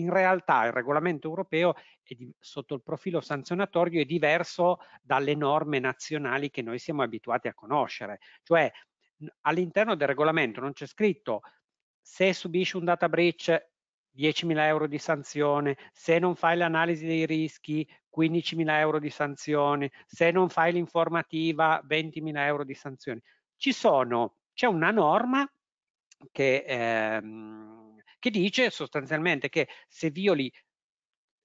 [SPEAKER 2] In realtà il regolamento europeo di, sotto il profilo sanzionatorio è diverso dalle norme nazionali che noi siamo abituati a conoscere, cioè all'interno del regolamento non c'è scritto se subisci un data breach 10.000 euro di sanzione, se non fai l'analisi dei rischi 15.000 euro di sanzione, se non fai l'informativa 20.000 euro di sanzione ci c'è una norma che, ehm, che, dice sostanzialmente che se violi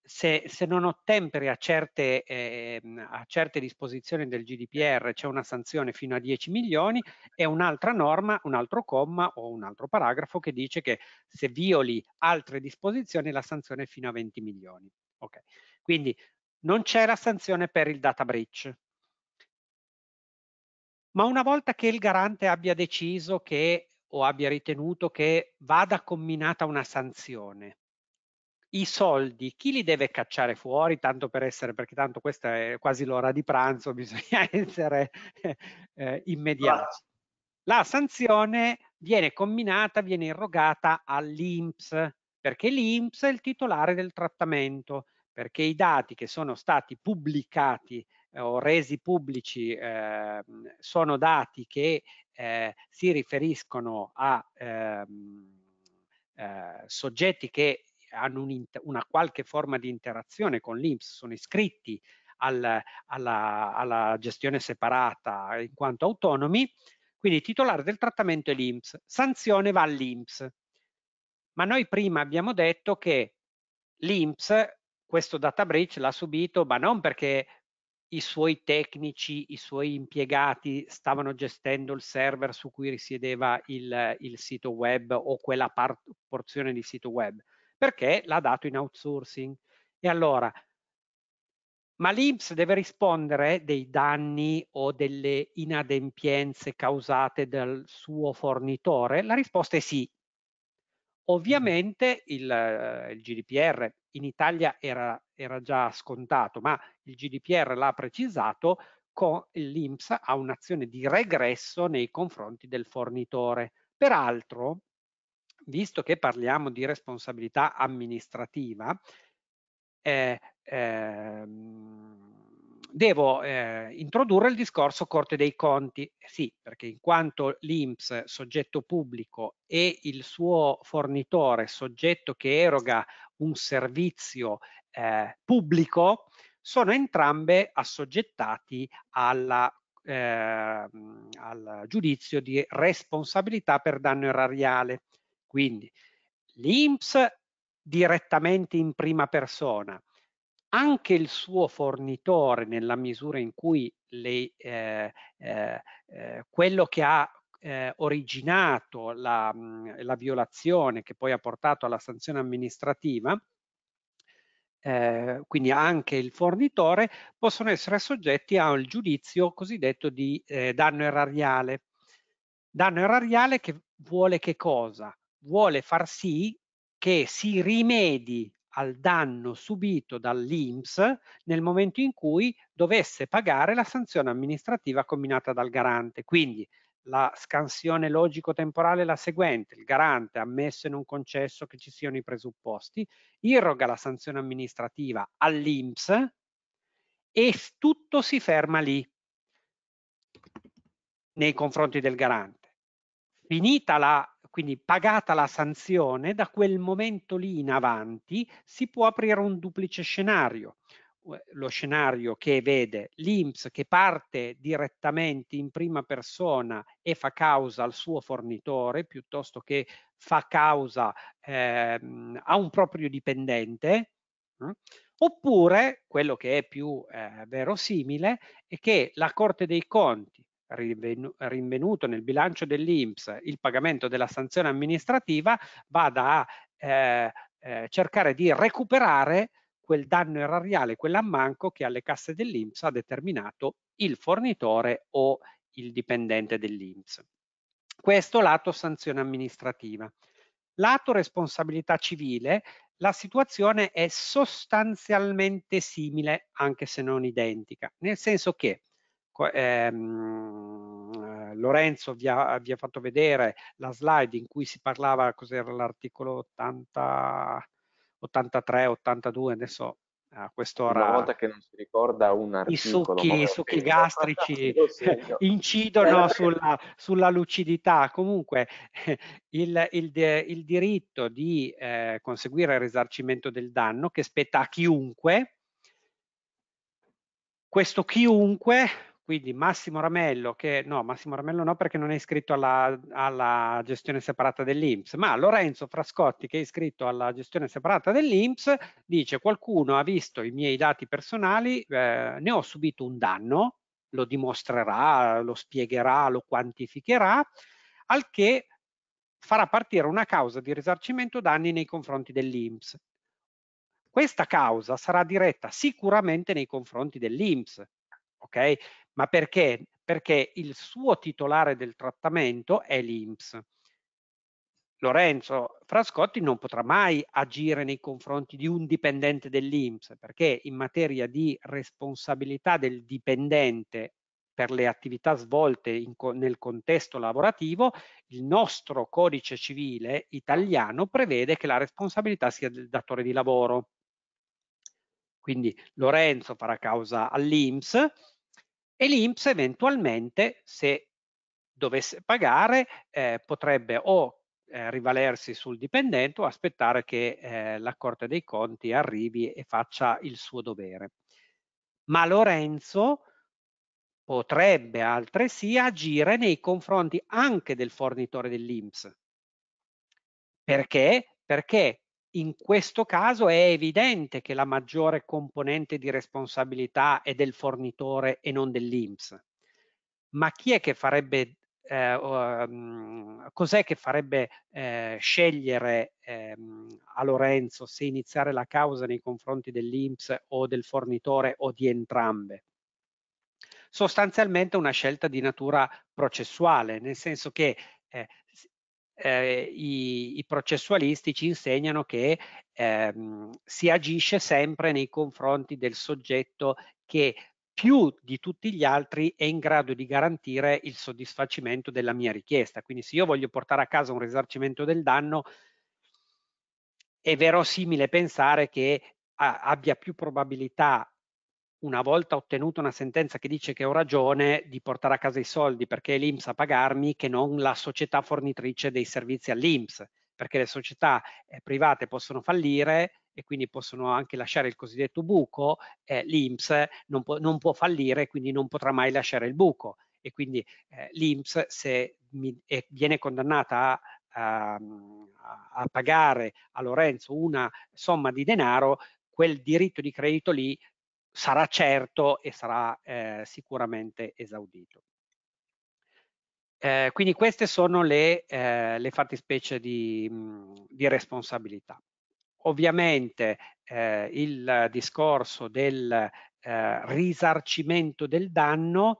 [SPEAKER 2] se, se non ottemperi a certe, ehm, a certe disposizioni del GDPR c'è una sanzione fino a 10 milioni e un'altra norma, un altro comma o un altro paragrafo che dice che se violi altre disposizioni la sanzione è fino a 20 milioni. Okay. Quindi non c'è la sanzione per il data breach, ma una volta che il garante abbia deciso che o abbia ritenuto che vada comminata una sanzione, i soldi chi li deve cacciare fuori tanto per essere perché tanto questa è quasi l'ora di pranzo bisogna essere eh, immediati la sanzione viene comminata viene irrogata all'INPS perché l'INPS è il titolare del trattamento perché i dati che sono stati pubblicati eh, o resi pubblici eh, sono dati che eh, si riferiscono a ehm, eh, soggetti che hanno un una qualche forma di interazione con l'INPS, sono iscritti al, alla, alla gestione separata in quanto autonomi, quindi titolare del trattamento è l'INPS, sanzione va all'INPS. Ma noi prima abbiamo detto che l'INPS questo data breach l'ha subito, ma non perché i suoi tecnici, i suoi impiegati stavano gestendo il server su cui risiedeva il, il sito web o quella part, porzione di sito web, perché l'ha dato in outsourcing. E allora, ma l'IMS deve rispondere dei danni o delle inadempienze causate dal suo fornitore? La risposta è sì. Mm-hmm. Ovviamente il, il GDPR in Italia era, era già scontato, ma il GDPR l'ha precisato, con l'INPS ha un'azione di regresso nei confronti del fornitore. Peraltro, visto che parliamo di responsabilità amministrativa, eh, eh, devo eh, introdurre il discorso Corte dei Conti. Eh, sì, perché in quanto l'INPS, soggetto pubblico, e il suo fornitore, soggetto che eroga un servizio eh, pubblico, sono entrambe assoggettati alla, eh, al giudizio di responsabilità per danno erariale. Quindi l'INPS direttamente in prima persona, anche il suo fornitore nella misura in cui le, eh, eh, eh quello che ha eh, originato la, la, violazione che poi ha portato alla sanzione amministrativa, eh, quindi anche il fornitore, possono essere soggetti al giudizio cosiddetto di eh, danno erariale. Danno erariale che vuole che cosa? Vuole far sì che si rimedi al danno subito dall'INPS nel momento in cui dovesse pagare la sanzione amministrativa combinata dal garante. Quindi la scansione logico-temporale è la seguente, il garante, ammesso e non concesso che ci siano i presupposti, irroga la sanzione amministrativa all'INPS e tutto si ferma lì nei confronti del garante. Finita la, quindi pagata la sanzione, da quel momento lì in avanti si può aprire un duplice scenario lo scenario che vede l'INPS che parte direttamente in prima persona e fa causa al suo fornitore piuttosto che fa causa eh, a un proprio dipendente, mh? Mm, oppure quello che è più eh, verosimile è che la Corte dei Conti rinvenuto nel bilancio dell'INPS il pagamento della sanzione amministrativa vada a eh, eh cercare di recuperare quel danno erariale, quell'ammanco che alle casse dell'Inps ha determinato il fornitore o il dipendente dell'Inps. Questo lato sanzione amministrativa. Lato responsabilità civile, la situazione è sostanzialmente simile, anche se non identica, nel senso che ehm, eh, Lorenzo vi ha, vi ha, fatto vedere la slide in cui si parlava, cos'era l'articolo 80, 83, 82, adesso a quest'ora. Una volta che non si ricorda un articolo. I succhi, i succhi gastrici eh, incidono sulla, sulla, lucidità. Comunque il, il, il diritto di eh, conseguire il risarcimento del danno che spetta a chiunque, questo chiunque quindi Massimo Ramello, che no, Massimo Ramello no perché non è iscritto alla, alla gestione separata dell'Inps, ma Lorenzo Frascotti che è iscritto alla gestione separata dell'Inps dice qualcuno ha visto i miei dati personali, eh, ne ho subito un danno, lo dimostrerà, lo spiegherà, lo quantificherà, al che farà partire una causa di risarcimento danni nei confronti dell'Inps. Questa causa sarà diretta sicuramente nei confronti dell'Inps, ok? Ma perché? Perché il suo titolare del trattamento è l'INPS. Lorenzo Frascotti non potrà mai agire nei confronti di un dipendente dell'INPS perché in materia di responsabilità del dipendente per le attività svolte in, nel contesto lavorativo, il nostro codice civile italiano prevede che la responsabilità sia del datore di lavoro. Quindi Lorenzo farà causa all'INPS e l'INPS eventualmente, se dovesse pagare, eh, potrebbe o eh, rivalersi sul dipendente o aspettare che eh, la Corte dei Conti arrivi e faccia il suo dovere. Ma Lorenzo potrebbe altresì agire nei confronti anche del fornitore dell'INPS. Perché? Perché in questo caso è evidente che la maggiore componente di responsabilità è del fornitore e non dell'Inps. Ma chi è che farebbe, eh, ehm, cos'è che farebbe eh, scegliere eh, a Lorenzo se iniziare la causa nei confronti dell'Inps o del fornitore o di entrambe? Sostanzialmente una scelta di natura processuale, nel senso che eh, eh, i, i, processualisti ci insegnano che ehm, si agisce sempre nei confronti del soggetto che più di tutti gli altri è in grado di garantire il soddisfacimento della mia richiesta. Quindi se io voglio portare a casa un risarcimento del danno, è verosimile pensare che abbia più probabilità una volta ottenuta una sentenza che dice che ho ragione di portare a casa i soldi perché è l'IMSS a pagarmi che non la società fornitrice dei servizi all'IMSS, perché le società eh, private possono fallire e quindi possono anche lasciare il cosiddetto buco, eh, l'IMSS non, può, non può fallire quindi non potrà mai lasciare il buco e quindi eh, l'IMSS se mi, eh, viene condannata a, a, pagare a Lorenzo una somma di denaro, quel diritto di credito lì sarà certo e sarà eh, sicuramente esaudito. Eh, quindi queste sono le, eh, le fattispecie di, mm, di, responsabilità. Ovviamente eh, il discorso del eh, risarcimento del danno,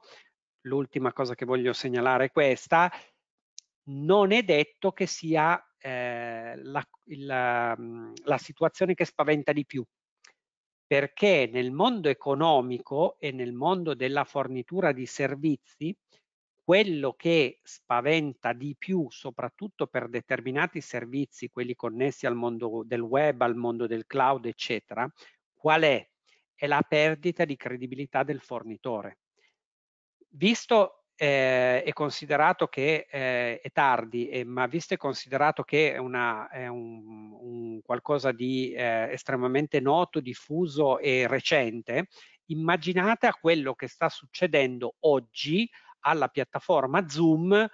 [SPEAKER 2] l'ultima cosa che voglio segnalare è questa, non è detto che sia eh, la, la, mm, la situazione che spaventa di più perché nel mondo economico e nel mondo della fornitura di servizi quello che spaventa di più, soprattutto per determinati servizi, quelli connessi al mondo del web, al mondo del cloud, eccetera, qual è? È la perdita di credibilità del fornitore. Visto eh, è considerato che eh, è tardi, eh, ma visto e considerato che è, una, è un, un, qualcosa di eh, estremamente noto, diffuso e recente, immaginate a quello che sta succedendo oggi alla piattaforma Zoom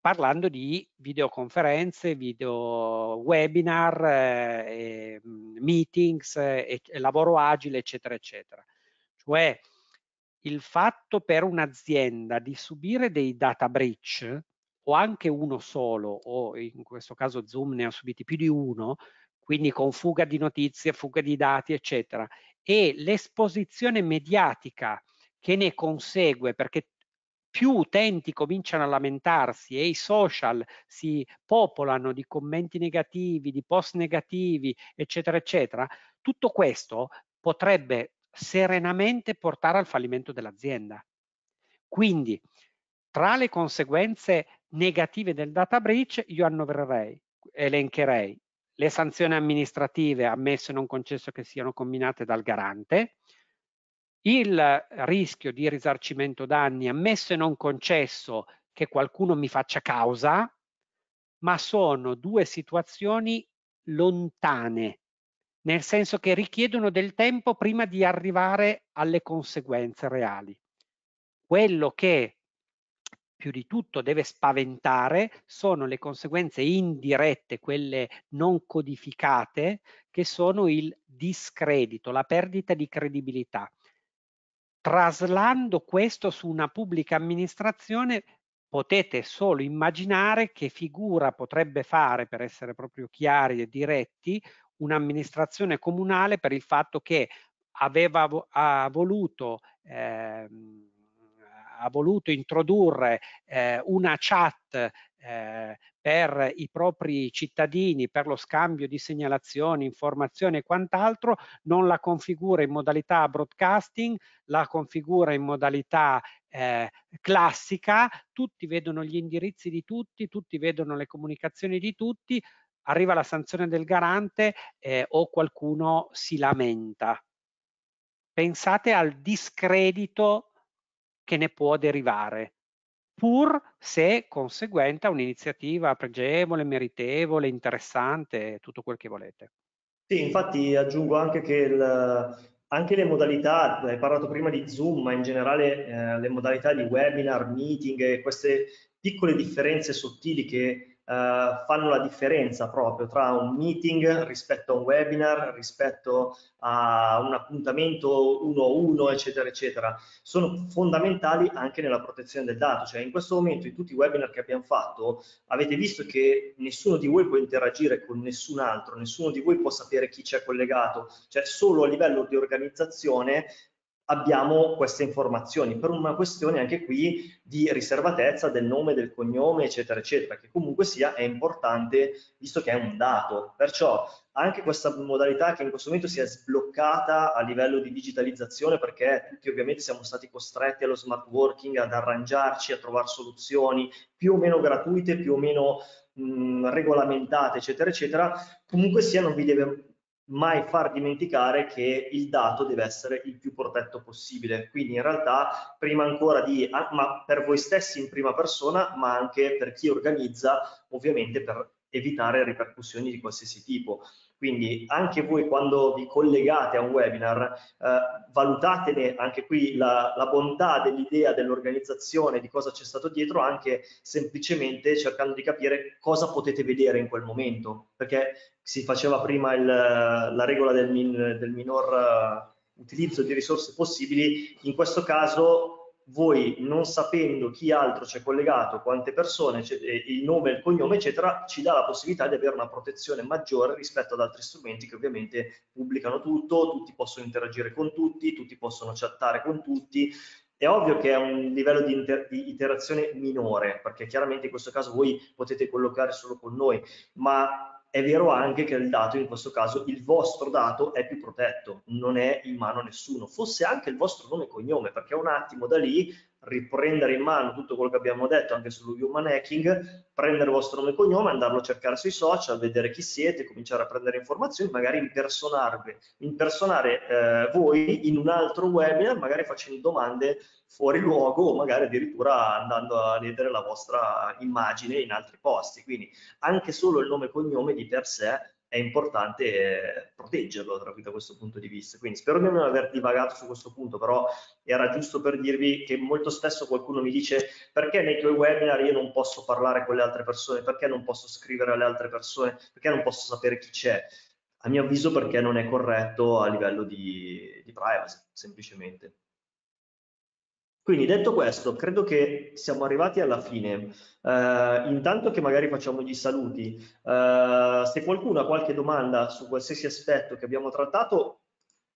[SPEAKER 2] parlando di videoconferenze, video webinar, eh, mm, meetings, eh, lavoro agile, eccetera, eccetera. Cioè, il fatto per un'azienda di subire dei data breach o anche uno solo, o in questo caso Zoom ne ha subiti più di uno, quindi con fuga di notizie, fuga di dati, eccetera, e l'esposizione mediatica che ne consegue, perché più utenti cominciano a lamentarsi e i social si popolano di commenti negativi, di post negativi, eccetera, eccetera, tutto questo potrebbe serenamente portare al fallimento dell'azienda. Quindi, tra le conseguenze negative del data breach, io annovererei, elencherei le sanzioni amministrative, ammesso e non concesso che siano combinate dal garante, il rischio di risarcimento danni, ammesso e non concesso che qualcuno mi faccia causa, ma sono due situazioni lontane nel senso che richiedono del tempo prima di arrivare alle conseguenze reali. Quello che più di tutto deve spaventare sono le conseguenze indirette, quelle non codificate, che sono il discredito, la perdita di credibilità. Traslando questo su una pubblica amministrazione potete solo immaginare che figura potrebbe fare, per essere proprio chiari e diretti, un'amministrazione comunale per il fatto che aveva ha voluto, eh, ha voluto introdurre eh, una chat eh, per i propri cittadini, per lo scambio di segnalazioni, informazioni e quant'altro, non la configura in modalità broadcasting, la configura in modalità eh, classica, tutti vedono gli indirizzi di tutti, tutti vedono le comunicazioni di tutti, arriva la sanzione del garante eh, o qualcuno si lamenta. Pensate al discredito che ne può derivare, pur se conseguente a un'iniziativa pregevole, meritevole, interessante, tutto quel che volete.
[SPEAKER 1] Sì, infatti aggiungo anche che il, anche le modalità, hai parlato prima di Zoom, ma in generale eh, le modalità di webinar, meeting, queste piccole differenze sottili che eh, fanno la differenza proprio tra un meeting rispetto a un webinar, rispetto a un appuntamento uno a uno, eccetera, eccetera. Sono fondamentali anche nella protezione del dato, cioè in questo momento in tutti i webinar che abbiamo fatto avete visto che nessuno di voi può interagire con nessun altro, nessuno di voi può sapere chi c'è collegato, cioè solo a livello di organizzazione abbiamo queste informazioni per una questione anche qui di riservatezza del nome, del cognome, eccetera, eccetera, che comunque sia è importante visto che è un dato. Perciò anche questa modalità che in questo momento si è sbloccata a livello di digitalizzazione perché tutti ovviamente siamo stati costretti allo smart working, ad arrangiarci, a trovare soluzioni più o meno gratuite, più o meno mh, regolamentate, eccetera, eccetera, comunque sia non vi deve mai far dimenticare che il dato deve essere il più protetto possibile. Quindi in realtà, prima ancora di, ah, ma per voi stessi in prima persona, ma anche per chi organizza, ovviamente per evitare ripercussioni di qualsiasi tipo. Quindi anche voi quando vi collegate a un webinar, eh, valutatene anche qui la, la bontà dell'idea dell'organizzazione, di cosa c'è stato dietro, anche semplicemente cercando di capire cosa potete vedere in quel momento, perché si faceva prima il, la regola del, min, del minor eh, utilizzo di risorse possibili, in questo caso voi non sapendo chi altro c'è collegato, quante persone, eh, il nome, il cognome, eccetera, ci dà la possibilità di avere una protezione maggiore rispetto ad altri strumenti che ovviamente pubblicano tutto, tutti possono interagire con tutti, tutti possono chattare con tutti. È ovvio che è un livello di, di interazione minore, perché chiaramente in questo caso voi potete collocare solo con noi, ma è vero anche che il dato, in questo caso il vostro dato, è più protetto, non è in mano a nessuno, fosse anche il vostro nome e cognome, perché un attimo da lì riprendere in mano tutto quello che abbiamo detto anche sull'human hacking, prendere il vostro nome e cognome, andarlo a cercare sui social, vedere chi siete, cominciare a prendere informazioni, magari impersonarvi, impersonare eh, voi in un altro webinar, magari facendo domande fuori luogo o magari addirittura andando a vedere la vostra immagine in altri posti. Quindi anche solo il nome e cognome di per sé è importante eh, proteggerlo da questo punto di vista. Quindi spero di non aver divagato su questo punto, però era giusto per dirvi che molto spesso qualcuno mi dice perché nei tuoi webinar io non posso parlare con le altre persone, perché non posso scrivere alle altre persone, perché non posso sapere chi c'è. A mio avviso perché non è corretto a livello di, di privacy, semplicemente. Quindi detto questo, credo che siamo arrivati alla fine. Uh, intanto che magari facciamo gli saluti, uh, se qualcuno ha qualche domanda su qualsiasi aspetto che abbiamo trattato,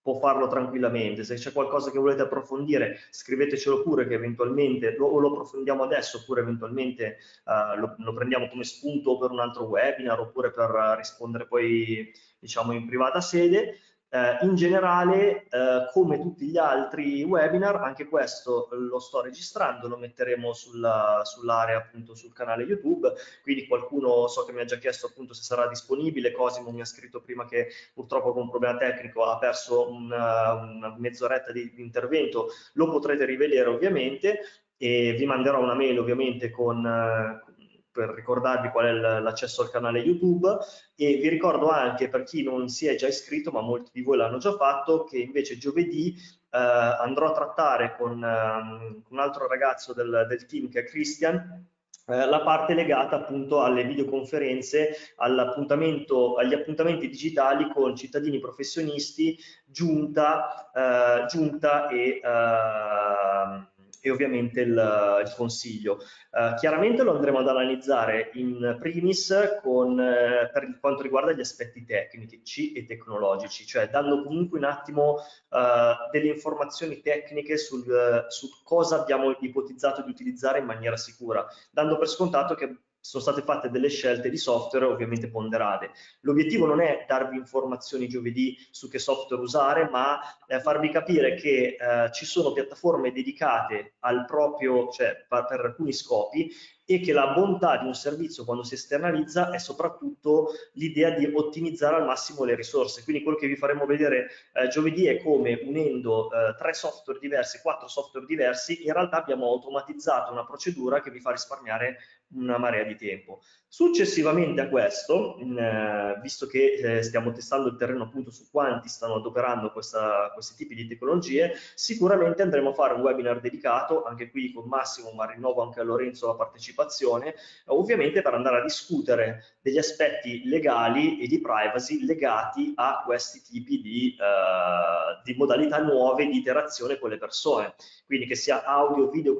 [SPEAKER 1] può farlo tranquillamente. Se c'è qualcosa che volete approfondire, scrivetecelo pure che eventualmente lo, lo approfondiamo adesso oppure eventualmente uh, lo, lo, prendiamo come spunto per un altro webinar oppure per rispondere poi diciamo in privata sede. Eh, in generale, eh, come tutti gli altri webinar, anche questo lo sto registrando, lo metteremo sull'area, appunto sul canale YouTube, quindi qualcuno so che mi ha già chiesto appunto se sarà disponibile, Cosimo mi ha scritto prima che purtroppo con un problema tecnico ha perso una, una mezz'oretta di, di intervento, lo potrete rivedere ovviamente, e vi manderò una mail ovviamente con, eh, per ricordarvi qual è l'accesso al canale YouTube e vi ricordo anche per chi non si è già iscritto, ma molti di voi l'hanno già fatto, che invece giovedì eh, andrò a trattare con eh, un altro ragazzo del, del team che è Christian eh, la parte legata appunto alle videoconferenze, agli appuntamenti digitali con cittadini professionisti, giunta, eh, giunta e ehm, e ovviamente il, il consiglio. Uh, chiaramente lo andremo ad analizzare in primis con, eh, per quanto riguarda gli aspetti tecnici e tecnologici, cioè dando comunque un attimo uh, delle informazioni tecniche sul, uh, su cosa abbiamo ipotizzato di utilizzare in maniera sicura, dando per scontato che sono state fatte delle scelte di software ovviamente ponderate. L'obiettivo non è darvi informazioni giovedì su che software usare, ma eh, farvi capire che eh, ci sono piattaforme dedicate al proprio, cioè per, per alcuni scopi, e che la bontà di un servizio quando si esternalizza è soprattutto l'idea di ottimizzare al massimo le risorse. Quindi quello che vi faremo vedere eh, giovedì è come unendo eh, tre software diversi, quattro software diversi, in realtà abbiamo automatizzato una procedura che vi fa risparmiare una marea di tempo. Successivamente a questo, eh, visto che eh, stiamo testando il terreno appunto su quanti stanno adoperando questa, questi tipi di tecnologie, sicuramente andremo a fare un webinar dedicato, anche qui con Massimo, ma rinnovo anche a Lorenzo la partecipazione, ovviamente per andare a discutere degli aspetti legali e di privacy legati a questi tipi di, eh, di modalità nuove di interazione con le persone. Quindi che sia audio, video,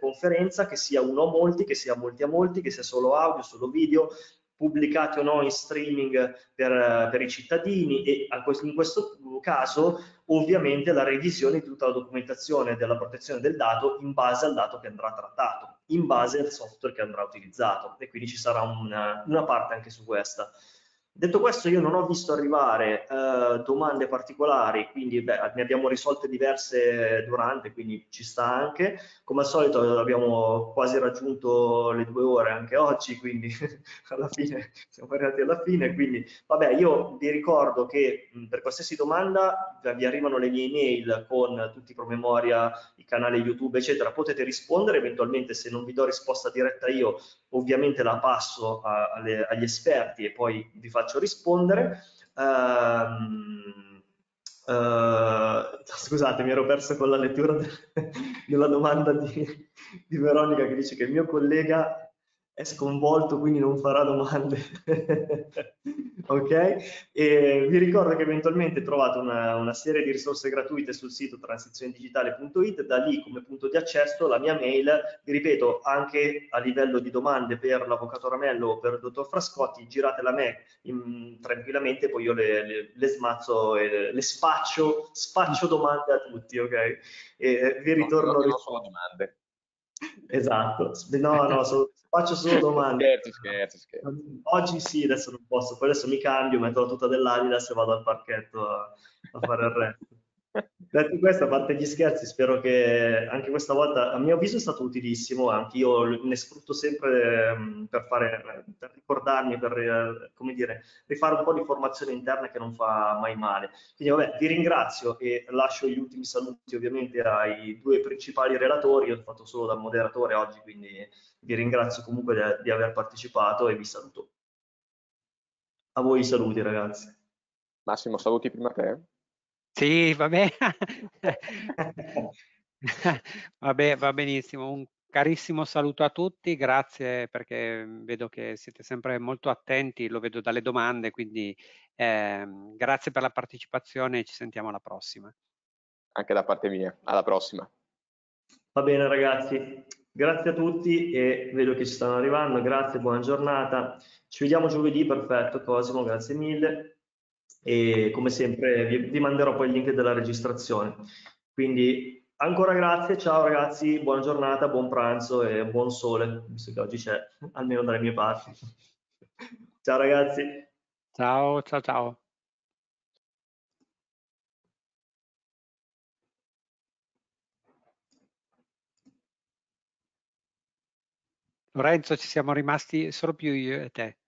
[SPEAKER 1] conferenza, che sia uno a molti, che sia molti a molti, che sia solo audio, solo video video pubblicati o no in streaming per, per i cittadini e in questo caso ovviamente la revisione di tutta la documentazione della protezione del dato in base al dato che andrà trattato, in base al software che andrà utilizzato e quindi ci sarà una, una parte anche su questa. Detto questo, io non ho visto arrivare eh, domande particolari, quindi beh, ne abbiamo risolte diverse durante, quindi ci sta anche. Come al solito abbiamo quasi raggiunto le due ore anche oggi, quindi alla fine siamo arrivati alla fine. Quindi, vabbè, io vi ricordo che mh, mm, per qualsiasi domanda vi arrivano le mie email con tutti i promemoria, i canali YouTube, eccetera. Potete rispondere, eventualmente se non vi do risposta diretta io, ovviamente la passo a, alle, agli esperti e poi vi faccio faccio rispondere. Uh, uh, scusate, mi ero perso con la lettura de della domanda di, di Veronica che dice che il mio collega è sconvolto quindi non farà domande ok e vi ricordo che eventualmente trovate una, una serie di risorse gratuite sul sito transizionedigitale.it, da lì come punto di accesso la mia mail vi ripeto anche a livello di domande per l'avvocato Ramello o per il dottor Frascotti giratela a me in, tranquillamente poi io le, le, le smazzo e le, le spaccio spaccio domande a tutti ok e eh, vi ritorno no, non, non sono domande Esatto, no, no, so, faccio solo domande. Scherzo, scherzo, scherzo. Oggi sì, adesso non posso, poi adesso mi cambio, metto la tuta dell'Adidas e vado al parchetto a, a fare il resto. Detto questo, a parte gli scherzi, spero che anche questa volta, a mio avviso, è stato utilissimo, anche io ne sfrutto sempre ehm, per, fare, per ricordarmi, per eh, come dire, rifare un po' di formazione interna che non fa mai male. Quindi vabbè, vi ringrazio e lascio gli ultimi saluti ovviamente ai due principali relatori, io ho fatto solo da moderatore oggi, quindi vi ringrazio comunque di aver partecipato e vi saluto. A voi i saluti ragazzi.
[SPEAKER 3] Massimo, saluti
[SPEAKER 2] prima te. Sì, va bene. Vabbè, va benissimo. Un carissimo saluto a tutti, grazie perché mhmm, vedo che siete sempre molto attenti, lo vedo dalle domande, quindi eh, grazie per la partecipazione e ci sentiamo alla prossima. Anche da parte mia, alla prossima.
[SPEAKER 1] Va bene ragazzi, grazie a tutti e vedo che ci stanno arrivando, grazie, buona giornata. Ci vediamo giovedì, perfetto Cosimo, grazie mille e come sempre vi, vi manderò poi il link della registrazione. Quindi ancora grazie, ciao ragazzi, buona giornata, buon pranzo e buon sole, visto che oggi c'è, almeno dalle mie parti. ciao ragazzi.
[SPEAKER 3] Ciao, ciao, ciao.
[SPEAKER 2] Lorenzo, ci siamo rimasti solo più io e te.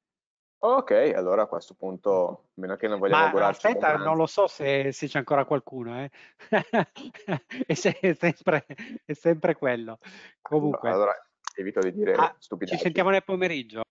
[SPEAKER 3] Ok, allora a questo punto, a meno che non vogliamo Ma augurarci... Aspetta, non
[SPEAKER 2] lo so se, se, c'è ancora qualcuno, eh? è, sempre, è, sempre, quello. Comunque... Allora, evito di dire ah, stupidate. Ci sentiamo nel pomeriggio.